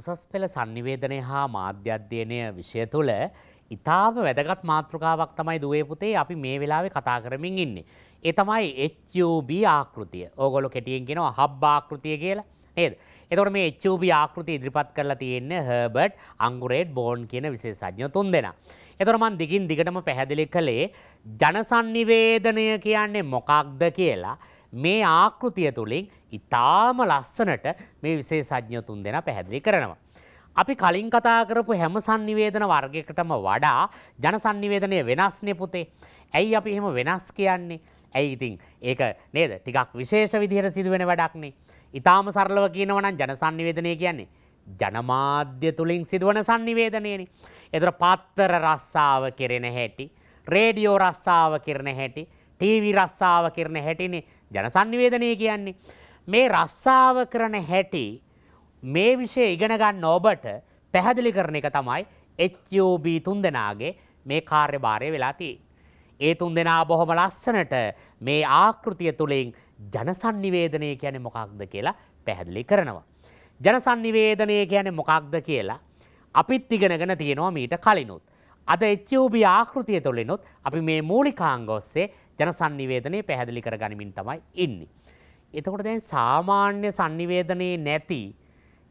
උසස් පෙළ සංනිවේදනය හා මාධ්‍යධ්‍යයනය විෂය තුළ ඉතාම වැදගත් මාතෘකාවක් තමයි දුවේ පුතේ අපි මේ වෙලාවේ කතා කරමින් ඉන්නේ. ඒ තමයි HUB ආකෘතිය. ඕගොල්ලෝ කෙටියෙන් කියනවා හබ් ආකෘතිය කියලා. නේද? එතකොට මේ HUB ආකෘතිය ඉදිරිපත් කරලා තියෙන්නේ හර්බර්ට් අංගුරේට් බෝන් කියන විශේෂඥ තුන්දෙනා. එතකොට මම දිගින් දිගටම පැහැදිලි කළේ ජනසන්නිවේදනය කියන්නේ මොකක්ද කියලා. මේ ආකෘතිය තුලින් ඉතාම ලස්සනට මේ විශේෂඥ තුන්දෙනා පැහැදිලි කරනවා. අපි කලින් කතා කරපු හැම සංනිවේදන වර්ගයකටම වඩා ජන සංනිවේදනය වෙනස්නේ පුතේ. ඇයි අපි එහෙම වෙනස් කියන්නේ? ඇයි ඉතින් ඒක නේද? ටිකක් විශේෂ විදිහට සිදුවෙන වැඩක්නේ. ඊටාම සරලව කියනවා නම් ජන සංනිවේදනය කියන්නේ ජනමාධ්‍ය තුලින් සිදුවන සංනිවේදනයනේ. ඒතර පත්තර රස්සාව කෙරෙන හැටි, රේඩියෝ රස්සාව කෙරෙන හැටි, ටීවී රස්සාව කෙරෙන හැටිනේ ජන සංනිවේදනය කියන්නේ. මේ රස්සාව කරන හැටි මේ විෂය ඉගෙන ගන්න ඔබට පැහැදිලි කරන එක තමයි HOB තුන් දෙනාගේ මේ කාර්යභාරය වෙලා තියෙන්නේ. ඒ තුන් දෙනා බොහොම ලස්සනට මේ ආකෘතිය තුළින් ජනසන්නිවේදනය කියන්නේ මොකක්ද කියලා පැහැදිලි කරනවා. ජනසන්නිවේදනය කියන්නේ මොකක්ද කියලා අපිත් ඉගෙනගෙන තියෙනවා මීට කලිනුත්. අද HOB ආකෘතිය තුළිනුත් අපි මේ මූලිකාංග ඔස්සේ ජනසන්නිවේදනය පැහැදිලි කර ගනිමින් තමයි ඉන්නේ. එතකොට දැන් සාමාන්‍ය sannivedanaya නැති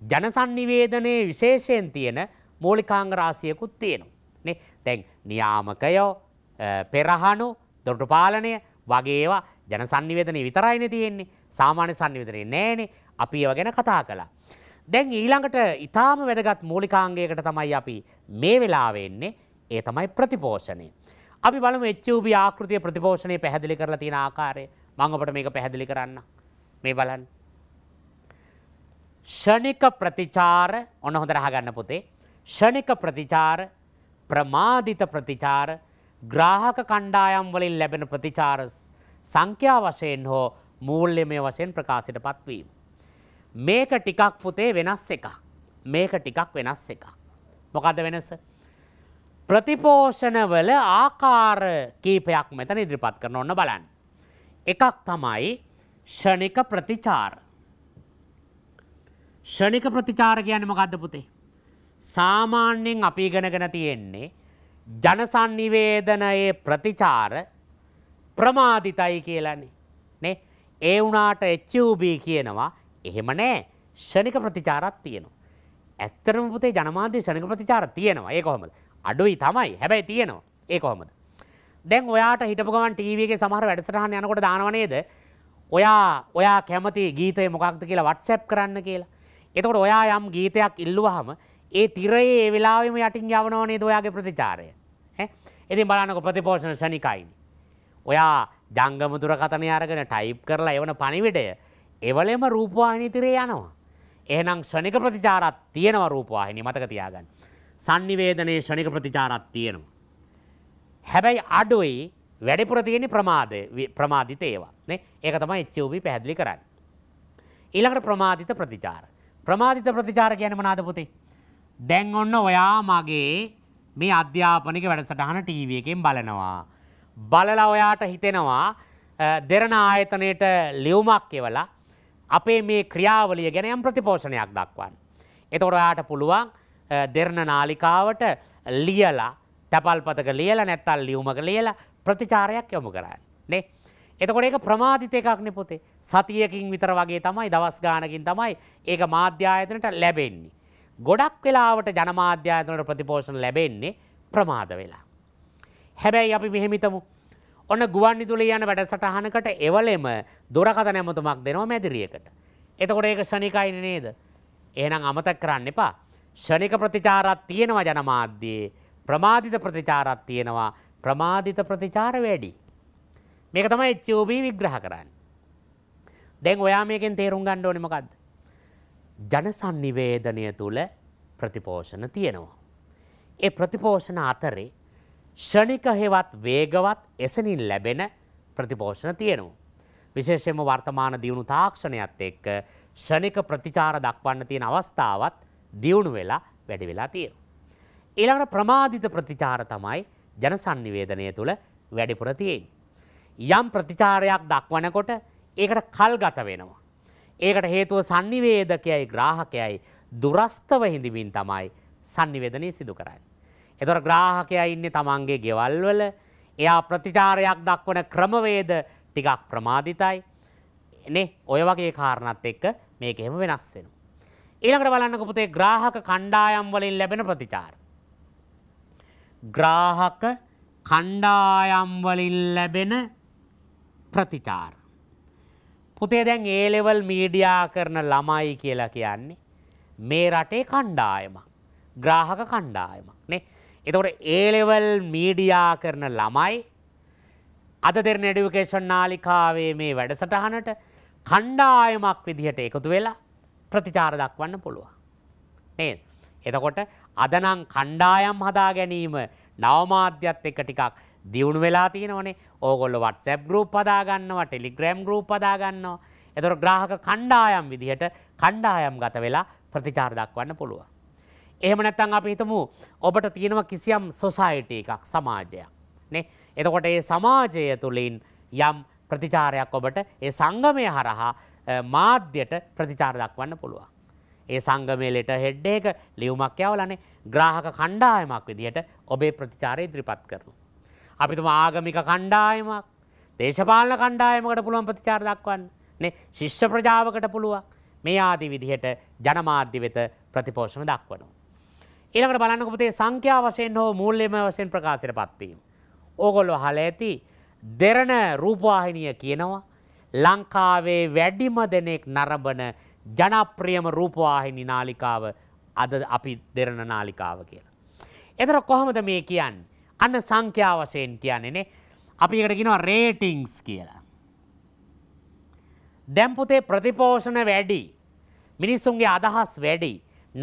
ජනසන්නිවේදනයේ විශේෂයෙන් තියෙන මූලිකාංග රාශියකුත් තියෙනවා. නේ? දැන් නියාමකයෝ, පෙරහණු, දොරටුපාලනය වගේ ඒවා ජනසන්නිවේදනයේ විතරයිනේ තියෙන්නේ. සාමාන්‍ය සංනිවේදනයේ නෑනේ. අපි ඒවා ගැන කතා කළා. දැන් ඊළඟට ඊටාම වැදගත් මූලිකාංගයකට තමයි අපි මේ වෙලාවේ ඉන්නේ. ඒ තමයි ප්‍රතිපෝෂණය. අපි බලමු HUB ආකෘතිය ප්‍රතිපෝෂණය පැහැදිලි කරලා තියෙන ආකාරය. මම ඔබට මේක පැහැදිලි කරන්න. මේ බලන්න. ෂණික ප්‍රතිචාර ඔන්න හොඳ රහගන්න පොතේ ෂණික ප්‍රතිචාර ප්‍රමාධිත ප්‍රතිචාර ග්‍රාහක කණ්ඩායම් වලින් ලැබෙන ප්‍රතිචාර සංඛ්‍යා වශයෙන් හෝ මූල්‍යමය වශයෙන් ප්‍රකාශයට පත්වීම. මේක ටිකක් පුතේ වෙනස් එකක්. මේක ටිකක් වෙනස් එකක්. මොකද වෙනස. ප්‍රතිපෝෂණවල ආකාර කීපයක් මෙතන ඉදිරිපත් කරන ඔන්න බලන්න. එකක් තමයි ෂණික ප්‍රතිචාර. ෂණික ප්‍රතිචාර කියන්නේ මොකද්ද පුතේ? සාමාන්‍යයෙන් අපි ඉගෙනගෙන තියෙන්නේ ජනසන්නිවේදනයේ ප්‍රතිචාර ප්‍රමාදිතයි කියලානේ. නේ? ඒ වුණාට HUB කියනවා එහෙම නෑ. ෂණික ප්‍රතිචාරක් තියෙනවා. ඇත්තටම පුතේ ජනමාධ්‍ය ෂණික ප්‍රතිචාර තියෙනවා. ඒ කොහොමද? අඩුයි තමයි. හැබැයි තියෙනවා. ඒ කොහොමද? දැන් ඔයාට හිටපු ගමන් ටීවී එකේ සමහර වැඩසටහන් යනකොට දානව නේද? ඔයා ඔයා කැමති ගීතය මොකක්ද කියලා WhatsApp කරන්න කියලා. එතකොට ඔයා යම් ගීතයක් ඉල්ලුවහම ඒ තිරයේ ඒ වෙලාවෙම යටින් යවනෝනේ ඔයාගේ ප්‍රතිචාරය. ඉතින් බලන්නක ප්‍රතිපෝෂණ ශනිකයිනි. ඔයා ජංගම දුරකථනය අරගෙන ටයිප් කරලා එවන පණිවිඩය එවලෙම රූපවාහිනී තිරේ යනවා. එහෙනම් ශනික ප්‍රතිචාරත් තියෙනවා රූපවාහිනී මතක තියාගන්න. sannivedanaya ශනික ප්‍රතිචාරත් තියෙනවා. හැබැයි අඩුයි වැඩිපුර තියෙන ප්‍රමාදය ප්‍රමාදිත ඒවා. නේ? ඒක තමයි HOB පැහැදිලි කරන්නේ. ඊළඟට ප්‍රමාදිත ප්‍රතිචාර. ප්‍රමාධිත ප්‍රතිචාර කියන මනාද පුතේ. දැන් ඔන්න ඔයා මගේ මේ අධ්‍යාපනික වැඩසටහන ටීව එකෙන් බලනවා. බලලා ඔයාට හිතෙනවා දෙරණ ආයතනයට ලියවුමක් කියවලා අපේ මේ ක්‍රියාවලිය ගැන යම් ප්‍රතිපෝෂණයක් දක්වන්න. එතකොට ඔයාට පුළුවන් දෙරණ නාලිකාවට ලියලා තැපල්පතක ලියලා නැත්තල් ලියුමක ලියලා ප්‍රතිචාරයක් යොමු කරන්න. නේ? එතකොට ඒක ප්‍රමාධිත එකක්නේ පොතේ. සතියකින් විතර වගේ තමයි දවස් ගානකින් තමයි ඒක මාධ්‍ය ආයතනට ලැබෙන්නේ. ගොඩක් වෙලාවට ජනමාධ්‍ය ආයතනට ප්‍රතිපෝෂණ ලැබෙන්නේ ප්‍රමාද වෙලා. හැබැයි අපි මෙහෙම හිතමු. ඔන්න ගුවන්විදුලිය යන වැඩසටහනකට එවලෙම දුරකථන ඇමතුමක් දෙනවා මැදිරියකට. එතකොට ඒක ශනිකයිනේ නේද? එහෙනම් අමතක කරන්න එපා. ශනික ප්‍රතිචාරات තියෙනවා ජනමාධ්‍යයේ. ප්‍රමාදිත ප්‍රතිචාරات තියෙනවා. ප්‍රමාදිත ප්‍රතිචාර වැඩි. මේක තමයි චෝබී විග්‍රහ කරන්න. දැන් ඔයා මේකෙන් තේරුම් ගණ්ඩ ඕනමකක්ද. ජනසන්නිවේදනය තුළ ප්‍රතිපෝෂණ තියෙනවා. ඒ ප්‍රතිපෝෂණ අතරේ ෂණික හෙවත් වේගවත් එසනින් ලැබෙන ප්‍රතිපෝෂණ තියෙනවා. විශේෂයම වර්තමාන දියුණු තාක්ෂණයත් එක්ක ෂණික ප්‍රතිචාර දක්වන්න තියෙන අවස්ථාවත් දියුණු වෙලා වැඩි වෙලා තියෙන. ඊළඟට ප්‍රමාධිත ප්‍රතිචාර තමයි ජනසන්නිවේදනය තුළ වැඩිපුර තියෙන්නේ. යම් ප්‍රතිචාරයක් දක්වනකොට ඒකට කල් ගත වෙනවා. ඒකට හේතුව sannivedakayai grahakayai දුරස්තව හිඳමින් තමයි sannivedanaya සිදු කරන්නේ. ඒතර ග්‍රාහකයා ඉන්නේ තමන්ගේ ගෙවල් වල එයා ප්‍රතිචාරයක් දක්වන ක්‍රමවේද ටිකක් ප්‍රමාදිතයි. නේ ඔය වගේ කාරණාත් එක්ක මේක එහෙම වෙනස් වෙනවා. ඊළඟට බලන්නකො පුතේ ග්‍රාහක කණ්ඩායම් වලින් ලැබෙන ප්‍රතිචාර. ග්‍රාහක කණ්ඩායම් වලින් ලැබෙන ප්‍රතිචාර. පුතේ දැන් ඒලෙවල් මීඩියා කරන ළමයි කියලා කියන්නේ. මේ රටේ කණ්ඩායම. ග්‍රාහක කණ්ඩායමක් නේ. එතකොට ඒලෙවල් මීඩියා කරන ළමයි අද දෙරන ඩිවිකේෂන් නාලිකාවේ මේ වැඩසටහනට කණ්ඩායමක් විදිහට එකතු වෙලා ප්‍රතිචාර දක්වන්න පුළුවන්. නේද? එතකොට අදනම් කණ්ඩායම් හදා ගැනීම නවමාධ්‍යත් එක්ක ටිකක් දියුණු වෙලා තියෙනවනේ ඕගොල්ල WhatsApp group හදාගන්නවා Telegram group හදාගන්නවා එතකොට ග්‍රාහක කණ්ඩායම් විදිහට කණ්ඩායම් ගත වෙලා ප්‍රතිචාර දක්වන්න පුළුවන් එහෙම නැත්නම් අපි හිතමු ඔබට තියෙනවා කිසියම් සොසයිටි එකක් සමාජයක් නේ එතකොට ඒ සමාජය තුළින් යම් ප්‍රතිචාරයක් ඔබට ඒ සංගමය හරහා මාධ්‍යයට ප්‍රතිචාර දක්වන්න පුළුවන් ඒ සංගමයේ ලෙට හෙඩ් එක ලියුමක් යවලානේ ග්‍රාහක කණ්ඩායමක් විදිහට ඔබේ ප්‍රතිචාරය ඉදිරිපත් කරනවා අපිතුම ආගමික කණ්ඩායමක් දේශපාලන කණ්ඩායමකට පුළුවන් ප්‍රතිචාර දක්වන්න නේ ශිෂ්‍ය ප්‍රජාවකට පුළුවන් මේ ආදී විදිහට ජනමාධ්‍ය වෙත ප්‍රතිපෝෂණ දක්වනවා. ඊළඟට බලන්නකො පුතේ සංඛ්‍යා වශයෙන් හෝ මූල්‍යමය වශයෙන් ප්‍රකාශයට පත්වීම. ඕගොල්ලෝ අහලා ඇති දෙරණ රූපවාහිනිය කියනවා ලංකාවේ වැඩිම දෙනෙක් නරඹන ජනප්‍රියම රූපවාහිනී නාලිකාව අද අපි දෙරණ නාලිකාව කියලා. එතකොට කොහොමද මේ කියන්නේ? අන්න සංඛ්‍යා වශයෙන් කියන්නේනේ අපි එකට කියනවා රේටිංස් කියලා. දැන් පුතේ ප්‍රතිපෝෂණ වැඩි. මිනිස්සුන්ගේ අදහස් වැඩි.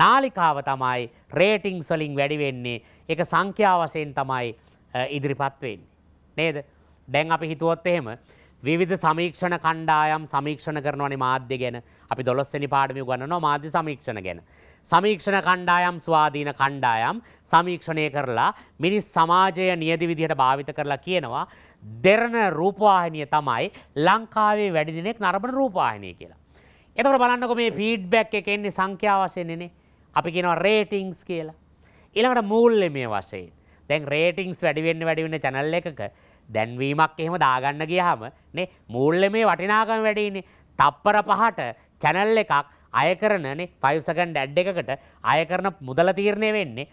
නාලිකාව තමයි රේටිංස් වලින් වැඩි වෙන්නේ. ඒක සංඛ්‍යා වශයෙන් තමයි ඉදිරිපත් වෙන්නේ. නේද? දැන් අපි හිතුවොත් එහෙම විවිධ සමීක්ෂණ කණ්ඩායම් සමීක්ෂණ කරනවනේ මාධ්‍ය ගැන අපි 12 වෙනි පාඩමේ උගන්වනවා මාධ්‍ය සමීක්ෂණ ගැන. සමීක්ෂණ කණ්ඩායම් ස්වාධීන කණ්ඩායම් සමීක්ෂණය කරලා මිනිස් සමාජය නියදි විදිහට භාවිත කරලා කියනවා දෙරණ රූපවාහිනිය තමයි ලංකාවේ වැඩි දිනෙක් නරඹන රූපවාහිනිය කියලා. එතකොට බලන්නකො මේ ෆීඩ්බැක් එක එන්නේ සංඛ්‍යා වශයෙන්නේ. අපි කියනවා රේටිංස් කියලා. ඊළඟට මූල්‍ය මේ වශයෙන්. දැන් රේටිංස් වැඩි වෙන්න වැඩි වෙන channel එකක දැන්වීමක් එහෙම දාගන්න ගියාම නේ මූල්‍ය මේ වටිනාකම වැඩි ඉන්නේ. තප්පර පහට channel එකක් අය කරනනේ 5 සෙකන්ඩ් ඇඩ් එකකට අය කරන මුදල තීරණය වෙන්නේ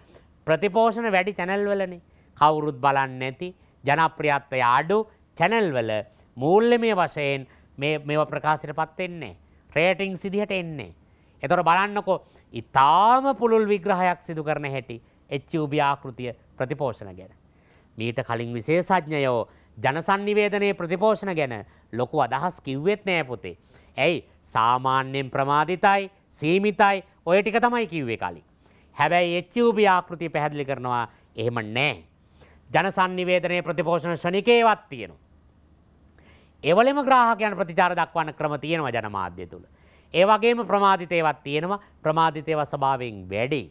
ප්‍රතිපෝෂණ වැඩි channel වලනේ. කවුරුත් බලන්නේ නැති ජනප්‍රියත්වය අඩු channel වල මූල්‍යමය වශයෙන් මේ මේවා ප්‍රකාශයටපත් වෙන්නේ. රේටින්ග්ස් විදිහට එන්නේ. එතකොට බලන්නකෝ ඊටාම පුළුල් විග්‍රහයක් සිදු කරන හැටි HUB ආකෘතිය ප්‍රතිපෝෂණ ගැන. මීට කලින් විශේෂඥයෝ ජනසන්නිවේදනයේ ප්‍රතිපෝෂණ ගැන ලොකු අදහස් කිව්වෙත් නෑ පුතේ. ඇයි සාමාන්‍යයෙන් ප්‍රමාධිතයි සීමිතයි ඔය ටික තමයි කිව්වේ කලින්. හැබැයි එච්චූපි ආකෘතිය පැහැදිලි කරනවා එහෙම නැහැ. ජන සංනිවේදනයේ ප්‍රතිපෝෂණ ශනිකේවත් තියෙනවා. එවලෙම ග්‍රාහකයන් ප්‍රතිචාර දක්වන්න ක්‍රම තියෙනවා ජනමාධ්‍ය තුළ. ඒ වගේම ප්‍රමාධිතේවත් තියෙනවා ප්‍රමාධිතේව ස්වභාවයෙන් වැඩි.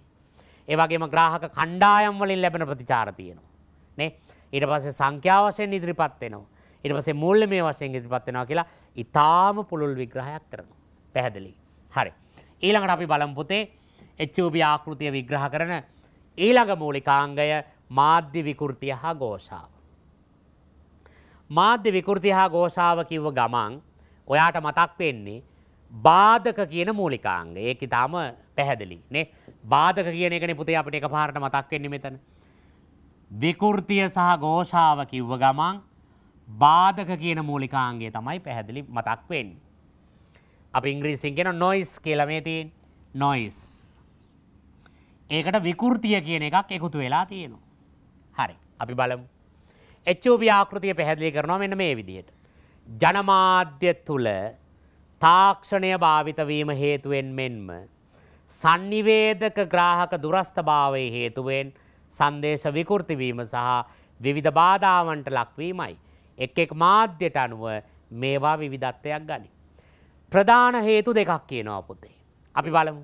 ඒ වගේම ග්‍රාහක කණ්ඩායම් වලින් ලැබෙන ප්‍රතිචාර තියෙනවා. නේ? ඊට පස්සේ සංඛ්‍යා වශයෙන් ඉදිරිපත් වෙනවා. ඉට පසේ මුල්ල මේ වශයෙන් ඉදිරිපත් වෙනවා කියලා ඉතාම පුළුල් විග්‍රහයක් කරනවා. පැහැදිලි. හරි. ඊළඟට අපි බලමු පුතේ එච්චූපි ආකෘතිය විග්‍රහ කරන ඊළඟ මූලිකාංගය මාධ්‍ය විකෘතිය හා ගෝෂාව. මාධ්‍ය විකෘති හා ගෝෂාව කිව්ව ගමන් ඔයාට මතක් වෙන්නේ බාධක කියන මූලිකාංග ඒක ඉතාම පැහැදිලි නේ බාධක කියන එකනේ පුතේ අපිට එකපාරට මතක් වෙන්නේ මෙතන විකෘතිය සහ ගෝෂාව කිව්ව ගමන් බාධක කියන මූලිකාන්ගේ තමයි පැහැදිලි මතක් වෙන්. අප ඉංග්‍රීසින් කියෙන නොයිස් කියලමේ තියෙන් නොයිස්. ඒකට විකෘතිය කියන එකක් එකුතු වෙලා තියෙනු. හරි අපි බලමු. එච්චෝපිය ආකෘතිය පැහැදිලි කරනවා මෙන්න මේ විදියට. ජනමාධ්‍ය තුළ තාක්ෂණය භාවිතවීම හේතුවෙන් මෙන්ම සංනිවේදක ග්‍රාහක දුරස්ථභාවය හේතුවෙන් සංදේශ විකෘතිවීම සහ විවිධ බාධාවන්ට ලක්වීමයි. එක් එක් මාධ්‍යයට අනුව මේවා විවිධත්වයක් ගනි. ප්‍රධාන හේතු දෙකක් කියනවා පුතේ. අපි බලමු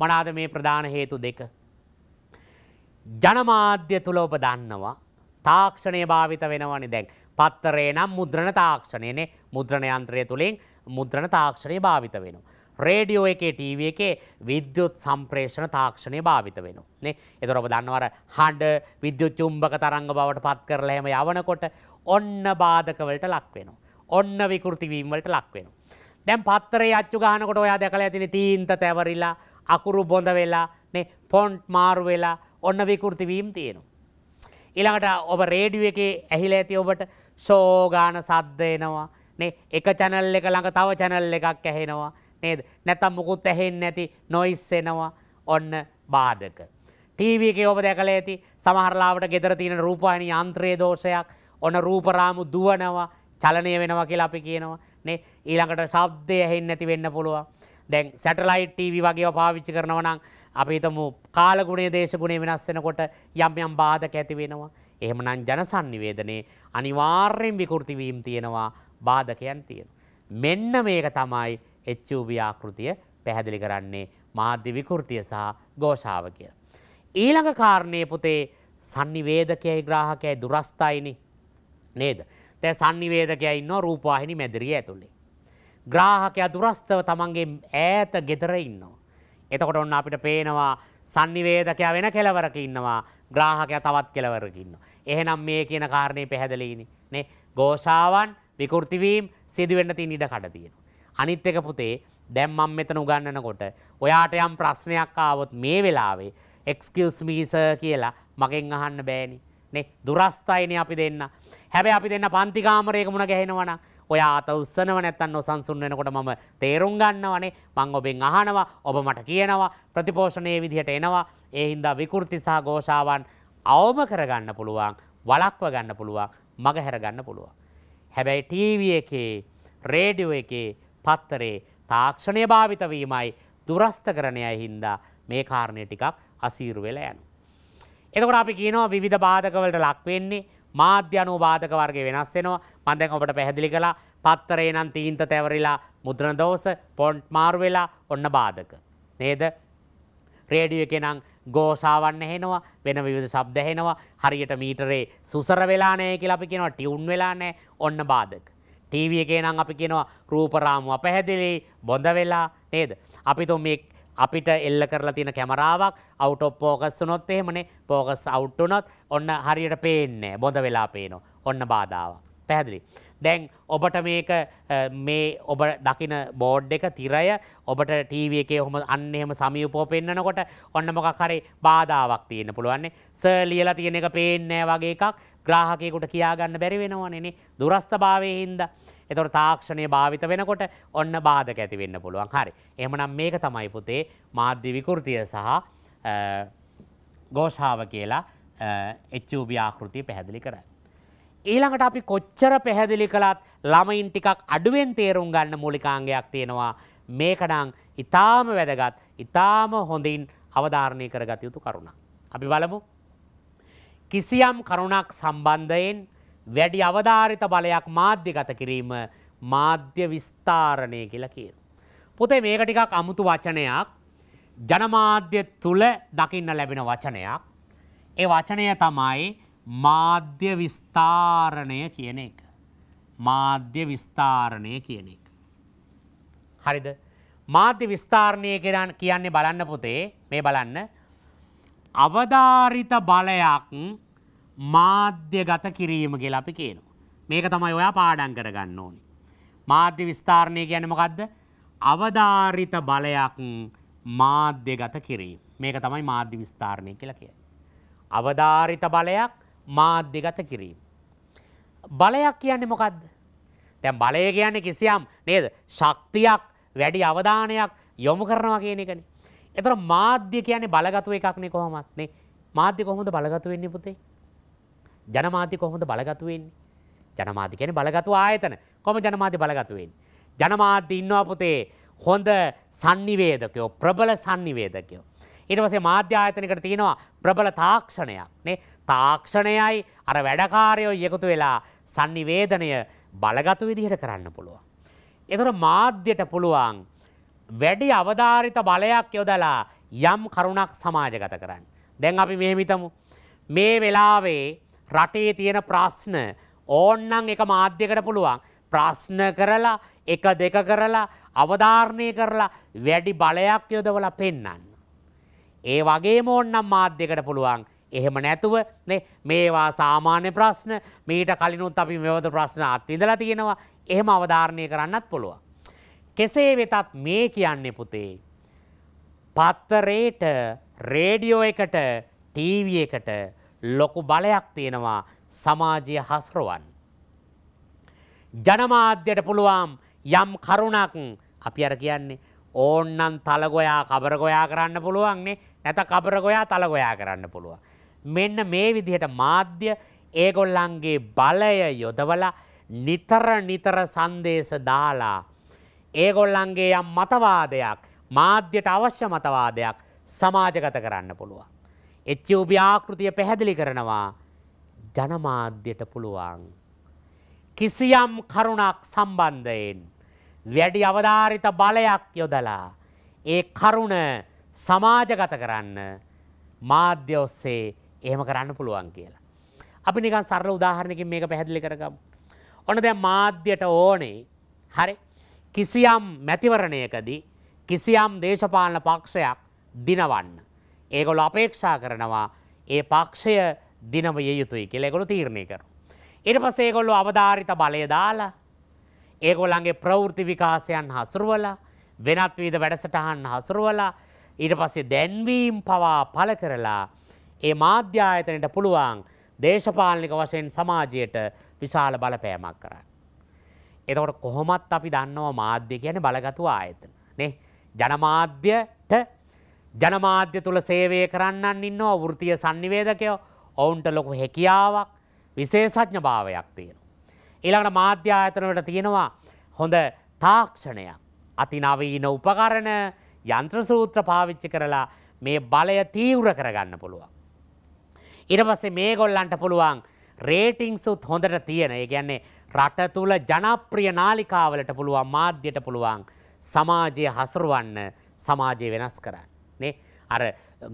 මනාද මේ ප්‍රධාන හේතු දෙක. ජනමාධ්‍ය තුළ ඔබ දන්නවා තාක්ෂණය භාවිත වෙනවනි දැන් පත්තරේ නම් මුද්‍රණ තාක්ෂණයනේ මුද්‍රණයන්ත්‍රය තුළින් මුද්‍රණ තාක්ෂණය භාවිත වෙනවා. රේඩියෝ එකේ ටීව එකේ විද්‍යුත් සම්ප්‍රේෂණ තාක්ෂණය භාවිත වෙනවා. නේ? ඒතර ඔබ දන්නවර හඬ විද්‍යුත් චුම්බක තරංග බවට පත් කරලා එහෙම යවනකොට ඔන්න බාධක වලට ලක් වෙනවා. ඔන්න විකෘති වීම වලට ලක් වෙනවා. දැන් පත්තරේ අච්චු ගන්නකොට ඔයා දැකලා ඇතිනේ තීන්ත තැවරිලා අකුරු බොඳ වෙලා නේ ෆොන්ට් මාරු වෙලා ඔන්න විකෘති වීම තියෙනවා. ඊළඟට ඔබ රේඩියෝ එකේ ඇහිලා ඇති ඔබට ෂෝ ගාන සද්ද එනවා. නේ එක channel එක ළඟ තව channel එකක් ඇහෙනවා. නේද? නැත්තම් මොකුත් ඇහෙන්නේ නැති නොයිස් එනවා. ඔන්න බාධක. ටීවී එකේ ඔබ දැකලා ඇති සමහර ලාවට ගෙදර තියෙන රූපවාහිනී යන්ත්‍රයේ දෝෂයක්. ඔන්න රූපරාමු දුවනවා, චලනය වෙනවා කියලා අපි කියනවා. නේ? ඊළඟට ශබ්දය ඇහෙන්නේ නැති වෙන්න පුළුවන්. දැන් සැටලයිට් ටීවී වගේව පාවිච්චි කරනවා නම් අපි හිතමු කාලගුණයේ දේශගුණේ වෙනස් වෙනකොට යම් යම් බාධක ඇති වෙනවා. එහෙමනම් ජනසන්නිවේදනයේ අනිවාර්යෙන් විකෘති වීම් තියෙනවා, බාධකයන් තියෙනවා. මෙන්න මේක තමයි HUB ආකෘතිය පැහැදිලි කරන්නේ මාධ්‍ය විකෘතිය සහ ഘോഷාව කියලා. ඊළඟ කාරණේ පුතේ sannivedakayai grahakayai durasthaini නේද? දැන් sannivedakaya ඉන්නවා රූපවාහිනී මැදිරිය ඇතුලේ. ග්‍රාහකයා දුරස්තව තමන්ගේ ඈත ගෙදර ඉන්නවා. එතකොට ඔන්න අපිට පේනවා sannivedakaya වෙන කෙලවරක ඉන්නවා ග්‍රාහකයා තවත් කෙලවරක ඉන්නවා. එහෙනම් මේ කියන කාරණේ පැහැදිලිනේ. ഘോഷාවන් විකෘතිවීම් සිදුවෙන්න තියෙන ඉඩ කඩ තියෙනවා. අනිත් එක පුතේ දැන් මම මෙතන උගන්වනකොට ඔයාට යම් ප්‍රශ්නයක් ආවොත් මේ වෙලාවේ excuse me sir කියලා මගෙන් අහන්න බෑනේ. නේ දුරස්ථයිනේ අපි දෙන්න. හැබැයි අපි දෙන්න පන්ති කාමරයක මුණ ගැහෙනවා නම් ඔයා අත උස්සනව නැත්තන් නොසන්සුන් වෙනකොට මම තේරුම් ගන්නවනේ මං ඔබෙන් අහනවා ඔබ මට කියනවා ප්‍රතිපෝෂණයේ විදිහට එනවා ඒ හින්දා විකෘති සහ ഘോഷාවන් අවම කරගන්න පුළුවන් වළක්ව ගන්න පුළුවන් මගහැර ගන්න පුළුවන් හැබැයි ටීවී එකේ රේඩියෝ එකේ පත්තරේ තාක්ෂණය භාවිත වීමයි දුරස්ත කරණයයි හින්දා මේ කාරණය ටිකක් අසීරු වෙලා යනවා. එතකොට අපි කියනවා විවිධ බාධකවලට ලක් වෙන්නේ මාධ්‍ය අනුව බාධක වර්ගය වෙනස් වෙනවා. මම දැන් ඔබට පැහැදිලි කළා පත්තරේ නම් තීන්ත තැවරිලා මුද්‍රණ දෝෂ පොන්ට් මාරු වෙලා ඔන්න බාධක. නේද? රේඩියෝ එකේ නම් ගෝසාවන් ඇහෙනවා වෙන විවිධ ශබ්ද ඇහෙනවා හරියට මීටරේ සුසර වෙලා නැහැ කියලා අපි කියනවා ටියුන් වෙලා නැහැ ඔන්න බාධක ටීවී එකේ නම් අපි කියනවා රූප රාමු අපැහැදිලි බොඳ වෙලා නේද අපි තුන් මේ අපිට එල්ල කරලා තියෙන කැමරාවක් අවුට් ඔෆ් ફોකස් වුණොත් එහෙමනේ ફોකස් අවුට් වුණොත් ඔන්න හරියට පේන්නේ බොඳ වෙලා පේනවා ඔන්න බාධාව පැහැදිලි දැන් ඔබට මේක මේ ඔබ දකින බෝඩ් එක තිරය ඔබට ටීව එකේ හොම අන්න එහෙම සමීපෝ පෙන්න්නනකොට ඔන්න මොකක් හරි බාධාවක් තියෙන පුළුවන්නේ සර් ලියලා තියෙන එක පේන්නෑ වගේ එකක් ග්‍රාහකයකුට කියාගන්න බැරි වෙනවනනේ දුරස්ථ භාවය හින්දා. එතොට තාක්ෂණය භාවිත වෙනකොට ඔන්න බාධක ඇතිවෙන්න පුළුවන් හරි. එමනම් මේක තමයි පුතේ මාධ්‍ය විකෘතිය සහ ගෝෂාව කියලා එච්චූබියාකෘතිය පැහැදිලි කරයි. ඊළඟට අපි කොච්චර පැහැදිලි කළත් ළමයින් ටිකක් අඩුවෙන් තේරුම් ගන්න මූලිකාංගයක් තියෙනවා මේකනම් ඉතාම වැදගත් ඉතාම හොඳින් අවධාරණය කරගත යුතු කරුණා. අපි බලමු. කිසියම් කරුණක් සම්බන්ධයෙන් වැඩි අවධාරිත බලයක් මාධ්‍යගත කිරීම මාධ්‍ය විස්ථාරණය කියලා කියන. පොතේ මේක ටිකක් අමුතු වචනයක් ජනමාධ්‍ය තුළ දකින්න ලැබෙන වචනයක්. ඒ වචනය තමයි මාධ්‍ය විස්ථාරණය කියන එක. මාධ්‍ය විස්ථාරණය කියන එක. හරිද මාධ්‍ය විස්ථාරණය කරන්න කියන්නේ බලන්න පුතේ මේ බලන්න අවධාරිත බලයක් මාධ්‍ය ගත කිරීම කියලා අපි කියනවා. මේක තමයි ඔයා පාඩම් කරගන්න ඕනි. මාධ්‍ය විස්ථාරණය කියන්නේ මොකද්ද? අවධාරිත බලයක් මාධ්‍ය ගත කිරීම. මේක තමයි මාධ්‍ය විස්ථාරණය කියලා කියන්නේ. අවධාරිත බලයක් මාධ්‍යගත කිරීම. බලයක් කියන්නේ මොකක්ද. තැන් බලය කියන්නේ කිසියම් නේද ශක්තියක් වැඩි අවධානයක් යොමු කරනවා කියන එකන. එතර මාධ්‍ය කියන්නේ බලගතුව එකක්නෙ කොහොමත්නේ මාධ්‍ය කොහොඳ බලගතු වෙන්න පුතේ. ජනමාධ්‍ය කොහොඳ බලගතු වෙන්නේ. ජනමාධ්‍ය කියන්නේ බලගතු ආයතන. කොහොම ජනමාධ්‍ය බලගතු වෙන්නේ? ජනමාධ්‍ය ඉන්නවා පුතේ හොඳ sannivedakayo ප්‍රබල sannivedakayo ඉටවසේ මාධ්‍ය ආයතනකට තියෙනවා ප්‍රබල තාක්ෂණයක් නේ තාක්ෂණයයි අර වැඩකාරයෝ යකුතු වෙලා සංනිවේදනය බලගතු විදිහට කරන්න පුළුවන්. එතුර මාධ්‍යයට පුළුවන් වැඩි අවධාරිත බලයක් යොදලා යම් කරුණක් සමාජගත කරන්න. දැන් අපි මෙහෙමිතමු. මේ වෙලාවේ රටේ තියෙන ප්‍රශ්න ඕන්නන් එක මාධ්‍යකට පුළුවන් ප්‍රශ්න කරලා එක දෙක කරලා අවධාරණය කරලා වැඩි බලයක් යොදවල පෙන්නන්න. ඒ වගේම ඕන්නම් මාධ්‍යකට පුළුවන්. එහෙම නැතුව මේවා සාමාන්‍ය ප්‍රශ්න මීට කලිනුත් අපි මෙවද ප්‍රශ්න අත්තිදලා තියෙනවා එහෙම අවධාරණය කරන්නත් පුළුව. කෙසේ වෙතත් මේ කියන්නේ පුතේ. පත්තරේට රේඩියෝ එකට ටීවී එකට ලොකු බලයක් තියෙනවා සමාජය හසරුවන්. ජනමාධ්‍යයට පුළුවන් යම් කරුණක් අපි අර කියන්නේ ඕන්නන් තලගොයා කබරගොයා කරන්න පුළුවන්නේ නැත කබරගොයා තලගොයා කරන්න පුළුව. මෙන්න මේ විදිහට මාධ්‍ය ඒගොල්ලන්ගේ බලය යොදවල නිතර නිතර සන්දේශ දාලා. ඒගොල්ලන්ගේ යම් මතවාදයක් මාධ්‍යයට අවශ්‍ය මතවාදයක් සමාජගත කරන්න පුළුවන්. එච්චවබ ආකෘතිය පැහැදිලි කරනවා ජනමාධ්‍යයට පුළුවන්. කිසියම් කරුණක් සම්බන්ධයෙන්. වැඩි අවධාරිත බලයක් යොදලා ඒ කරුණ සමාජගත කරන්න මාධ්‍ය ඔස්සේ එහෙම කරන්න පුළුවන් කියලා. අපි නිකන් සරල උදාහරණකින් මේක පැහැදිලි කරගමු. ඔන්න දැන් මාධ්‍යයට ඕනේ හරි කිසියම් මැතිවරණයකදී කිසියම් දේශපාලන පක්ෂයක් දිනවන්න. ඒගොල්ලෝ අපේක්ෂා කරනවා ඒ පක්ෂය දිනවිය යුතුයි කියලා ඒගොල්ලෝ තීරණය කරනවා. ඊට පස්සේ ඒගොල්ලෝ අවධාරිත බලය දාලා ඒගොල්ලන්ගේ ප්‍රවෘත්ති විකාශයන් හසුරුවලා වෙනත් විවිධ වැඩසටහන් හසුරුවලා ඊට පස්සේ දැන්වීම් පවා පළ කරලා ඒ මාධ්‍ය ආයතනයට පුළුවන් දේශපාලනික වශයෙන් සමාජයට විශාල බලපෑමක් කරන්න. එතකොට කොහොමත් අපි දන්නවා මාධ්‍ය කියන්නේ බලගතු ආයතන. නේ? ජනමාධ්‍යට ජනමාධ්‍ය තුල සේවය කරන්නන් ඉන්නවා වෘත්තීය sannivedakayo ඔවුන්ට ලොකු හැකියාවක් විශේෂඥභාවයක් තියෙනවා. ඊළඟට මාධ්‍ය ආයතනවලට තියෙනවා හොඳ තාක්ෂණයක්. අතිනවීන උපකරණ යන්ත්‍රසූත්‍ර පාවිච්චි කරලා මේ බලය තීව්‍ර කරගන්න පුළුවන්. ඉට පස්සේ මේ ගොල්ලන්ට පුළුවන් රේටිං සුත් හොඳට තියෙන ඒ ගැන්නේ රට තුළ ජනප්‍රිය නාලිකාවලට පුළුවන් මාධ්‍යයට පුළුවන් සමාජය හසුරුවන්න සමාජය වෙනස් කරන්න. අර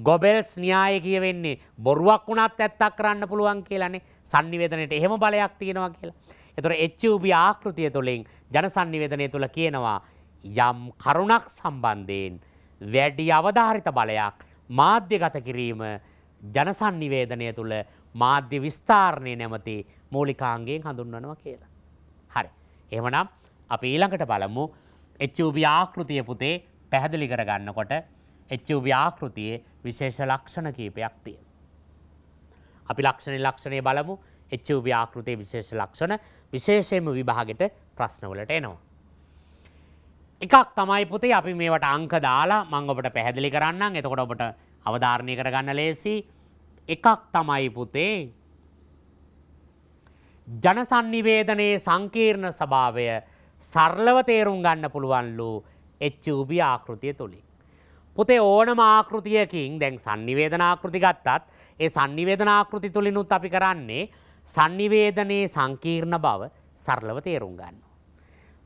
ගොබෙල්ස් න්‍යාය කියවෙන්නේ බොරුවක් වුණත් ඇත්තක් කරන්න පුළුවන් කියලනේ සංනිවේදනයට එහෙම බලයක් තියෙනවා කියලා. එතොර එච්චූපි ආකෘතිය තුළින් ජනසන්නිවේදනය තුළ කියනවා යම් කරුණක් සම්බන්ධයෙන් වැඩි අවධාරිත බලයක් මාධ්‍යගත කිරීම ජනසන්නිවේදනය තුළ මාධ්‍ය විස්ථාරණය නැමති මූලිකාන්ගෙන් හඳුන්වනවා කියලා. හරි. එහමනම් අපි ඊළඟට බලමු එච්චූබි ආකෘතිය පුතේ පැහැදිලි කරගන්නකොට එච්චූබි ආකෘතියේ විශේෂ ලක්ෂණ කීපයක් තිය. අපි ලක්ෂණ ලක්ෂණය බලමු එච්චූ ව්‍යාකෘතිය විශේෂ ලක්ෂණ විශේෂයෙන්ම විභාගෙට ප්‍රශ්නවලට එනවා. එකක් තමයි පුතේ අපි මේවට අංක දාලා මං ඔබට පැහැදිලි කරන්නම් එතකොට ඔබට අවධාරණය කරගන්න ලේසි එකක් තමයි පුතේ ජනසන්නිවේදනයේ සංකීර්ණ ස්වභාවය සරලව තේරුම් ගන්න පුළුවන්ලු HUB ආකෘතිය තුලින්. පුතේ ඕනම ආකෘතියකින් දැන් sannivedana ආකෘති ගත්තත් ඒ sannivedana ආකෘති තුලිනුත් අපි කරන්නේ සංනිවේදනයේ සංකීර්ණ බව සරලව තේරුම් ගන්න.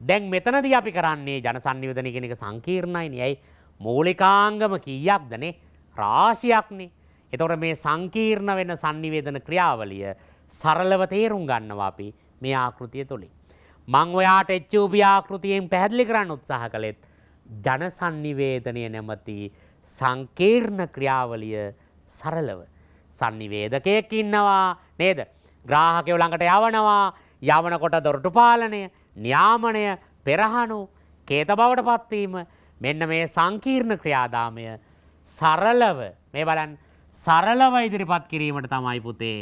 දැන් මෙතනදී අපි කරන්නේ ජන සංනිවේදනය කියන එක සංකීර්ණයි නේ. ඇයි මූලිකාංගම කීයක්දනේ රාශියක්නේ. එතකොට මේ සංකීර්ණ වෙන sannivedana ක්‍රියාවලිය සරලව තේරුම් ගන්නවා අපි මේ ආකෘතිය තුලින්. මම ඔයාට HUB ආකෘතියෙන් පැහැදිලි කරන්න උත්සාහ කළෙත් ජන sannivedanaya නැමැති සංකීර්ණ ක්‍රියාවලිය සරලව sannivedakayak ඉන්නවා නේද? ග්‍රාහකයෝ ළඟට යවනවා යවනකොට දොරටු පාලනය න්‍යාමනය පෙරහනු කේත බවට පත්වීම මෙන්න මේ සංකීර්ණ ක්‍රියාදාමය සරලව මේ බලන් සරලව ඉදිරිපත් කිරීමට තමයි පුතේ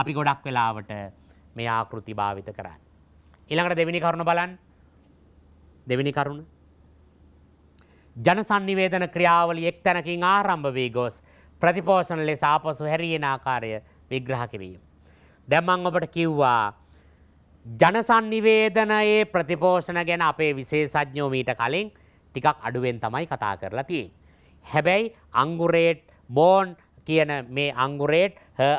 අපි ගොඩක් වෙලාවට මේ ආකෘති භාවිත කරන්න. ඊළඟට දෙවිනි කරුණ බලන් දෙවිනි කරුණ ජන සංනිවේදන ක්‍රියාවලි එක් තැනකින් ආරම්භ වී ගොස් ප්‍රතිපෝෂණ ලෙස ආපසු හැරියෙන ආකාරය විග්‍රහ කිරීම. දැන් මම ඔබට කිව්වා ජනසන්නිවේදනයේ ප්‍රතිපෝෂණ ගැන අපේ විශේෂඥයෝ මීට කලින් ටිකක් අඩුවෙන් තමයි කතා කරලා තියෙන්නේ. හැබැයි අංගුරේට් බෝන් කියන මේ අංගුරේට්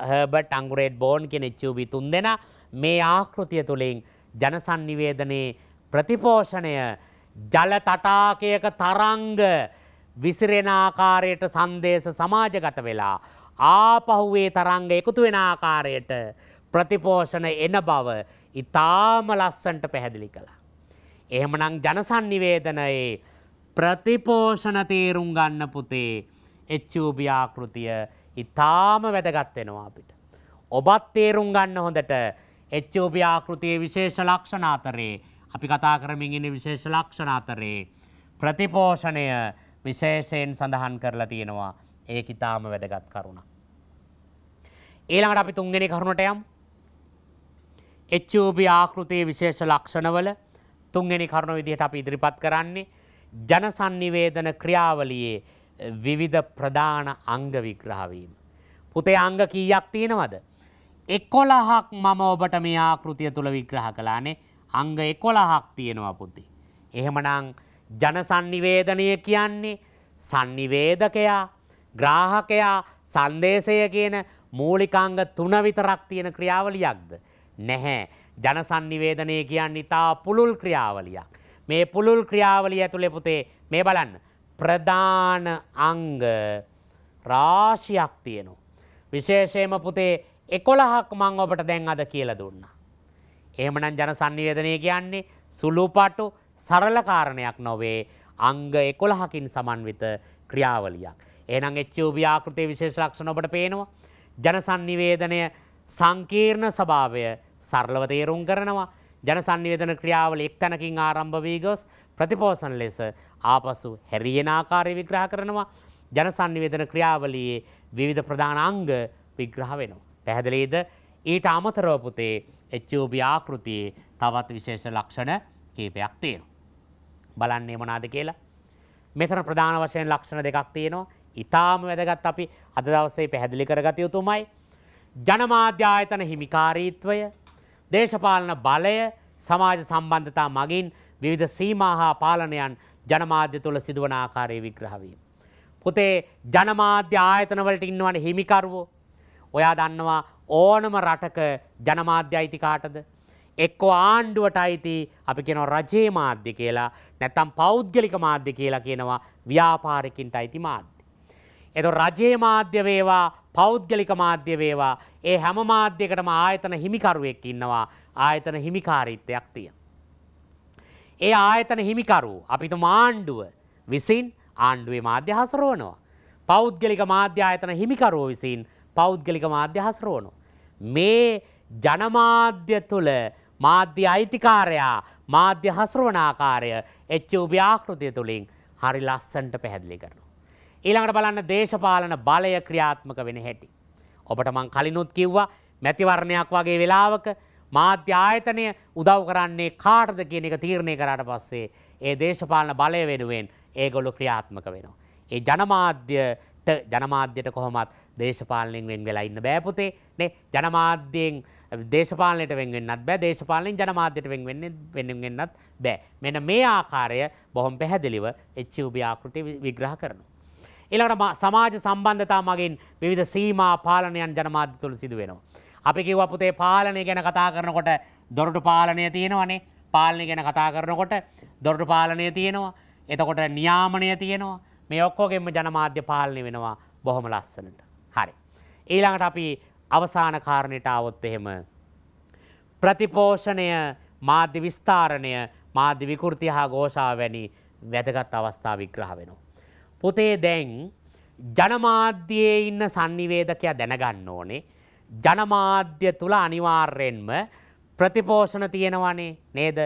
හර්බට් අංගුරේට් බෝන් කියන චූබි තුන් දෙනා මේ ආකෘතිය තුළින් ජනසන්නිවේදනයේ ප්‍රතිපෝෂණය ජල තටාකයක තරංග විසිරෙන ආකාරයට සංදේශ සමාජගත වෙලා ආපහුවේ තරංග එකතු වෙන ආකාරයට ප්‍රතිපෝෂණ එන බව ඉතාම ලස්සන්ට පැහැදිලි කළා. එහෙමනම් ජනසන්නිවේදනයේ ප්‍රතිපෝෂණ තේරුම් ගන්න පුතේ එච්චූභ්‍යාකෘතිය ඉතාම වැදගත්වෙනවා අපිට. ඔබත් තේරුම් ගන්න හොඳට එච්චෝභ්‍යාකෘතිය විශේෂ ලක්ෂණාතරේ අපි කතා කරමින්ගෙන විශේෂ ලක්ෂණාතරේ ප්‍රතිපෝෂණය විශේෂයෙන් සඳහන් කරලා තියෙනවා ඒ ඉතාම වැදගත් කරුණ. ඊළඟට අපි තුන්ගෙන කරුණට යම්. එච්චූපි ආකෘතිය විශේෂ ලක්ෂණවල තුන්ගනි කරුණු විදිහට අප ඉදිරිපත් කරන්නේ ජනසන්නිවේදන ක්‍රියාවලියේ විවිධ ප්‍රධාන අංගවිග්‍රහවීම. පුතේ අංග කීයක් තියෙනවද. එකොලහක් මම ඔබට මේ ආකෘතිය තුළ විග්‍රහ කලානේ අංග එකොලහක් තියෙනවා පුති. එහෙමනං ජනසන්නිවේදනය කියන්නේ සන්නිවේදකයා ග්‍රාහකයා සන්දේශය කියන මූලිකංග තුනවිතරක් තියෙන ක්‍රියාවලියක්ද. නැහැ. ජනසන්නිවේදනය කියන්න ඉතා පුළුල් ක්‍රියාවලියක්. මේ පුළුල් ක්‍රියාවලිය ඇතුළෙ පුතේ මේ බලන්න. ප්‍රධාන අංග රාශියක් තියනු. විශේෂයම පුතේ එකොළහක් මං ඔබට දැන් අද කියල දුන්න. ඒමනන් ජන සන්නිවේදනය කියන්නේ සුළුපටු සරලකාරණයක් නොවේ අංග එකොළහකින් සමන්විත ක්‍රියාවලියක්. ඒනං එච්චෝභ්‍යාකෘතිය විශේෂ ලක්ෂණ ඔබට පේනවා. ජන සන්නිවේදනය සංකීර්ණ ස්භාවය සරලව තේරුම් කරනවා. ජන සංවේදන ක්‍රියාවල එක් තැනකින් ආරම්භ වී ගොස් ප්‍රතිපෝෂණ ලෙස ආපසු හැරියෙන ආකාරය විග්‍රහ කරනවා. ජන සංවේදන ක්‍රියාවලියේ විවිධ ප්‍රධාන අංග විග්‍රහ වෙනවා. පැහැදිලිද? ඊට අමතරව පුතේ HOB ආකෘතියේ තවත් විශේෂ ලක්ෂණ කීපයක් තියෙනවා. බලන්නේ මොනවාද කියලා? මෙතන ප්‍රධාන වශයෙන් ලක්ෂණ දෙකක් තියෙනවා. ඉතාම වැදගත් අපි අද දවසේ පැහැදිලි කරගත යුතුමයි. ජනමාධ්‍ය ආයතන හිමිකාරීත්වය දේශපාලන බලය සමාජ සම්බන්ධතා මගින් විවිධ සීමා හා පාලනයන් ජනමාධ්‍ය තුළ සිදුවන ආකාරයේ විග්‍රහවීම. පුතේ ජනමාධ්‍ය ආයතනවලට ඉන්නවන හිමිකරුවෝ. ඔයා දන්නවා ඕනම රටක ජනමාධ්‍ය අයිතිකාටද. එක්කෝ ආණ්ඩුවට අයිති අපි කියනව රජයේ මාධ්‍ය කියලා නැත්තම් පෞද්ගලික මාධ්‍ය කියලා කියනවා ව්‍යාපාරිකින්ට අයිති මාධ්‍ය. එතු රජයේ මාධ්‍ය වේවා පෞද්ගලික මාධ්‍ය වේවා ඒ හැම මාධ්‍යකටම ආයතන හිමිකරුවෙක් ඉන්නවා ආයතන හිමිකාරීත්වයක් තිය. ඒ ආයතන හිමිකරු අපිට මාණ්ඩුව විසින් ආණ්ඩුවේ මාධ්‍ය හසරුවනවා. පෞද්ගලික මාධ්‍ය ආයතන හිමිකරුව විසින් පෞද්ගලික මාධ්‍ය හසරුවනු. මේ ජනමාධ්‍ය තුළ මාධ්‍ය අයිතිකාරයා මාධ්‍ය හසරුවනාකාරය එච්ච උභ්‍යාකෘතිය තුළින් හරි ලස්සන්ට පැහැදිලි කරනු. ඊළඟට බලන්න දේශපාලන බලය ක්‍රියාත්මක වෙන හැටි. ඔබට මං කලිනුත් කිව්වා මැතිවරණයක් වගේ වෙලාවක මාධ්‍ය ආයතනය උදව් කරන්නේ කාටද කියන එක තීරණය කරාට පස්සේ ඒ දේශපාලන බලය වෙනුවෙන් ඒගොල්ලෝ ක්‍රියාත්මක වෙනවා. ඒ ජනමාධ්‍යට ජනමාධ්‍යයට කොහොමත් දේශපාලනයෙන් වෙන් වෙලා ඉන්න බෑ පුතේ. නේ ජනමාධ්‍යයෙන් දේශපාලනයට වෙන් වෙන්නත් බෑ දේශපාලනයෙන් ජනමාධ්‍යයට වෙන් වෙන්නේ වෙන්නෙන් වෙන්නත් බෑ. මෙන්න මේ ආකාරය බොහොම පැහැදිලිව HUB ආකෘතිය විග්‍රහ කරනවා. එලකට සමාජ සම්බන්ධතා මගින් විවිධ සීමා පාලනයන් ජනමාධ්‍ය තුළ සිදුවෙනවා. අපි කිව්ව පුතේ පාලනය ගැන කතා කරනකොට දොරටු පාලනය තියෙනවනේ පාලනය ගැන කතා කරනකොට දොරටු පාලනය තියෙනවා. එතකොට නියාමනය තියෙනවා මේ ඔක්කෝගෙන්ම ජනමාධ්‍ය පාලනය වෙනවා බොහොම ලස්සනට. හරි. ඊළඟට අපි අවසාන කාරණයට අවොත් එහෙම ප්‍රතිපෝෂණය මාධ්‍ය විස්ථාරණය මාධ්‍ය විකෘති හා ගෝෂාව වැනි වැදගත් අවස්ථා විග්‍රහ වෙනවා. පොතේ දැන් ජනමාධ්‍යයේ ඉන්න සංනිවේදකයා දැනගන්න ඕනේ. ජනමාධ්‍ය තුළ අනිවාර්යෙන්ම ප්‍රතිපෝෂණ තියෙනවනේ නේද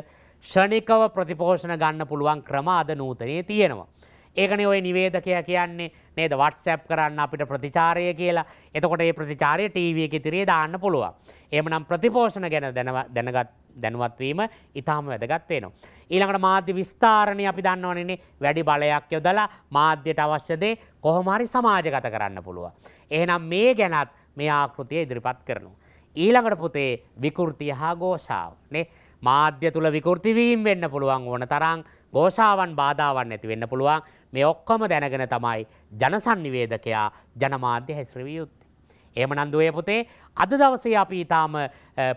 ෂණිකව ප්‍රතිපෝෂණ ගන්න පුළුවන් ක්‍රම අද නූතනයේ තියෙනවා. ඒකනේ ඔය නිවේදකයා කියන්නේ නේද WhatsApp කරන්න අපිට ප්‍රතිචාරය කියලා. එතකොට මේ ප්‍රතිචාරය ටීවී එකේ ඉතිරියේ දාන්න පුළුවන්. එහෙමනම් ප්‍රතිපෝෂණ ගැන දැනගත් දැනුවත් වීම ඊටාම වැදගත් වෙනවා. ඊළඟට මාධ්‍ය විස්තරණේ අපි දන්නවනේ වැඩි බලයක් යොදලා මාධ්‍යට අවශ්‍ය දේ කොහොම හරි සමාජගත කරන්න පුළුවන්. එහෙනම් මේ ගැනත් මේ ආකෘතිය ඉදිරිපත් කරනවා. ඊළඟට පුතේ විකෘති හා ഘോഷාව නේ මාධ්‍ය තුල විකෘති වීම වෙන්න පුළුවන් ඕන තරම් ගෝෂාවන් බාධාවන් ඇති වෙන්න පුළුවන් මේ ඔක්කොම දැනගෙන තමයි ජනසන්නිවේදකයා ජනමාධ්‍ය හැසිරවිය යුත්තේ. එහෙමනම් දුවේ පුතේ අද දවසේ අපි ඊටාම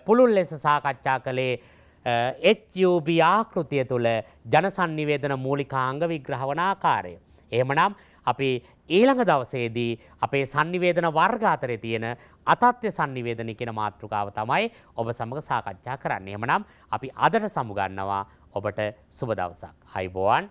පුළුල් ලෙස සාකච්ඡා කළේ HUB ආකෘතිය තුළ ජනසන්නිවේදන මූලිකාංග විග්‍රහවන ආකාරය. එහෙමනම් අපි ඊළඟ දවසේදී අපේ sannivedana වර්ග අතරේ තියෙන අතත්්‍ය sannivedana කියන මාතෘකාව තමයි ඔබ සමග සාකච්ඡා කරන්නේ. එහෙමනම් අපි අදට සමුගන්නවා ඔබට සුබ දවසක්. අයිබෝවන්.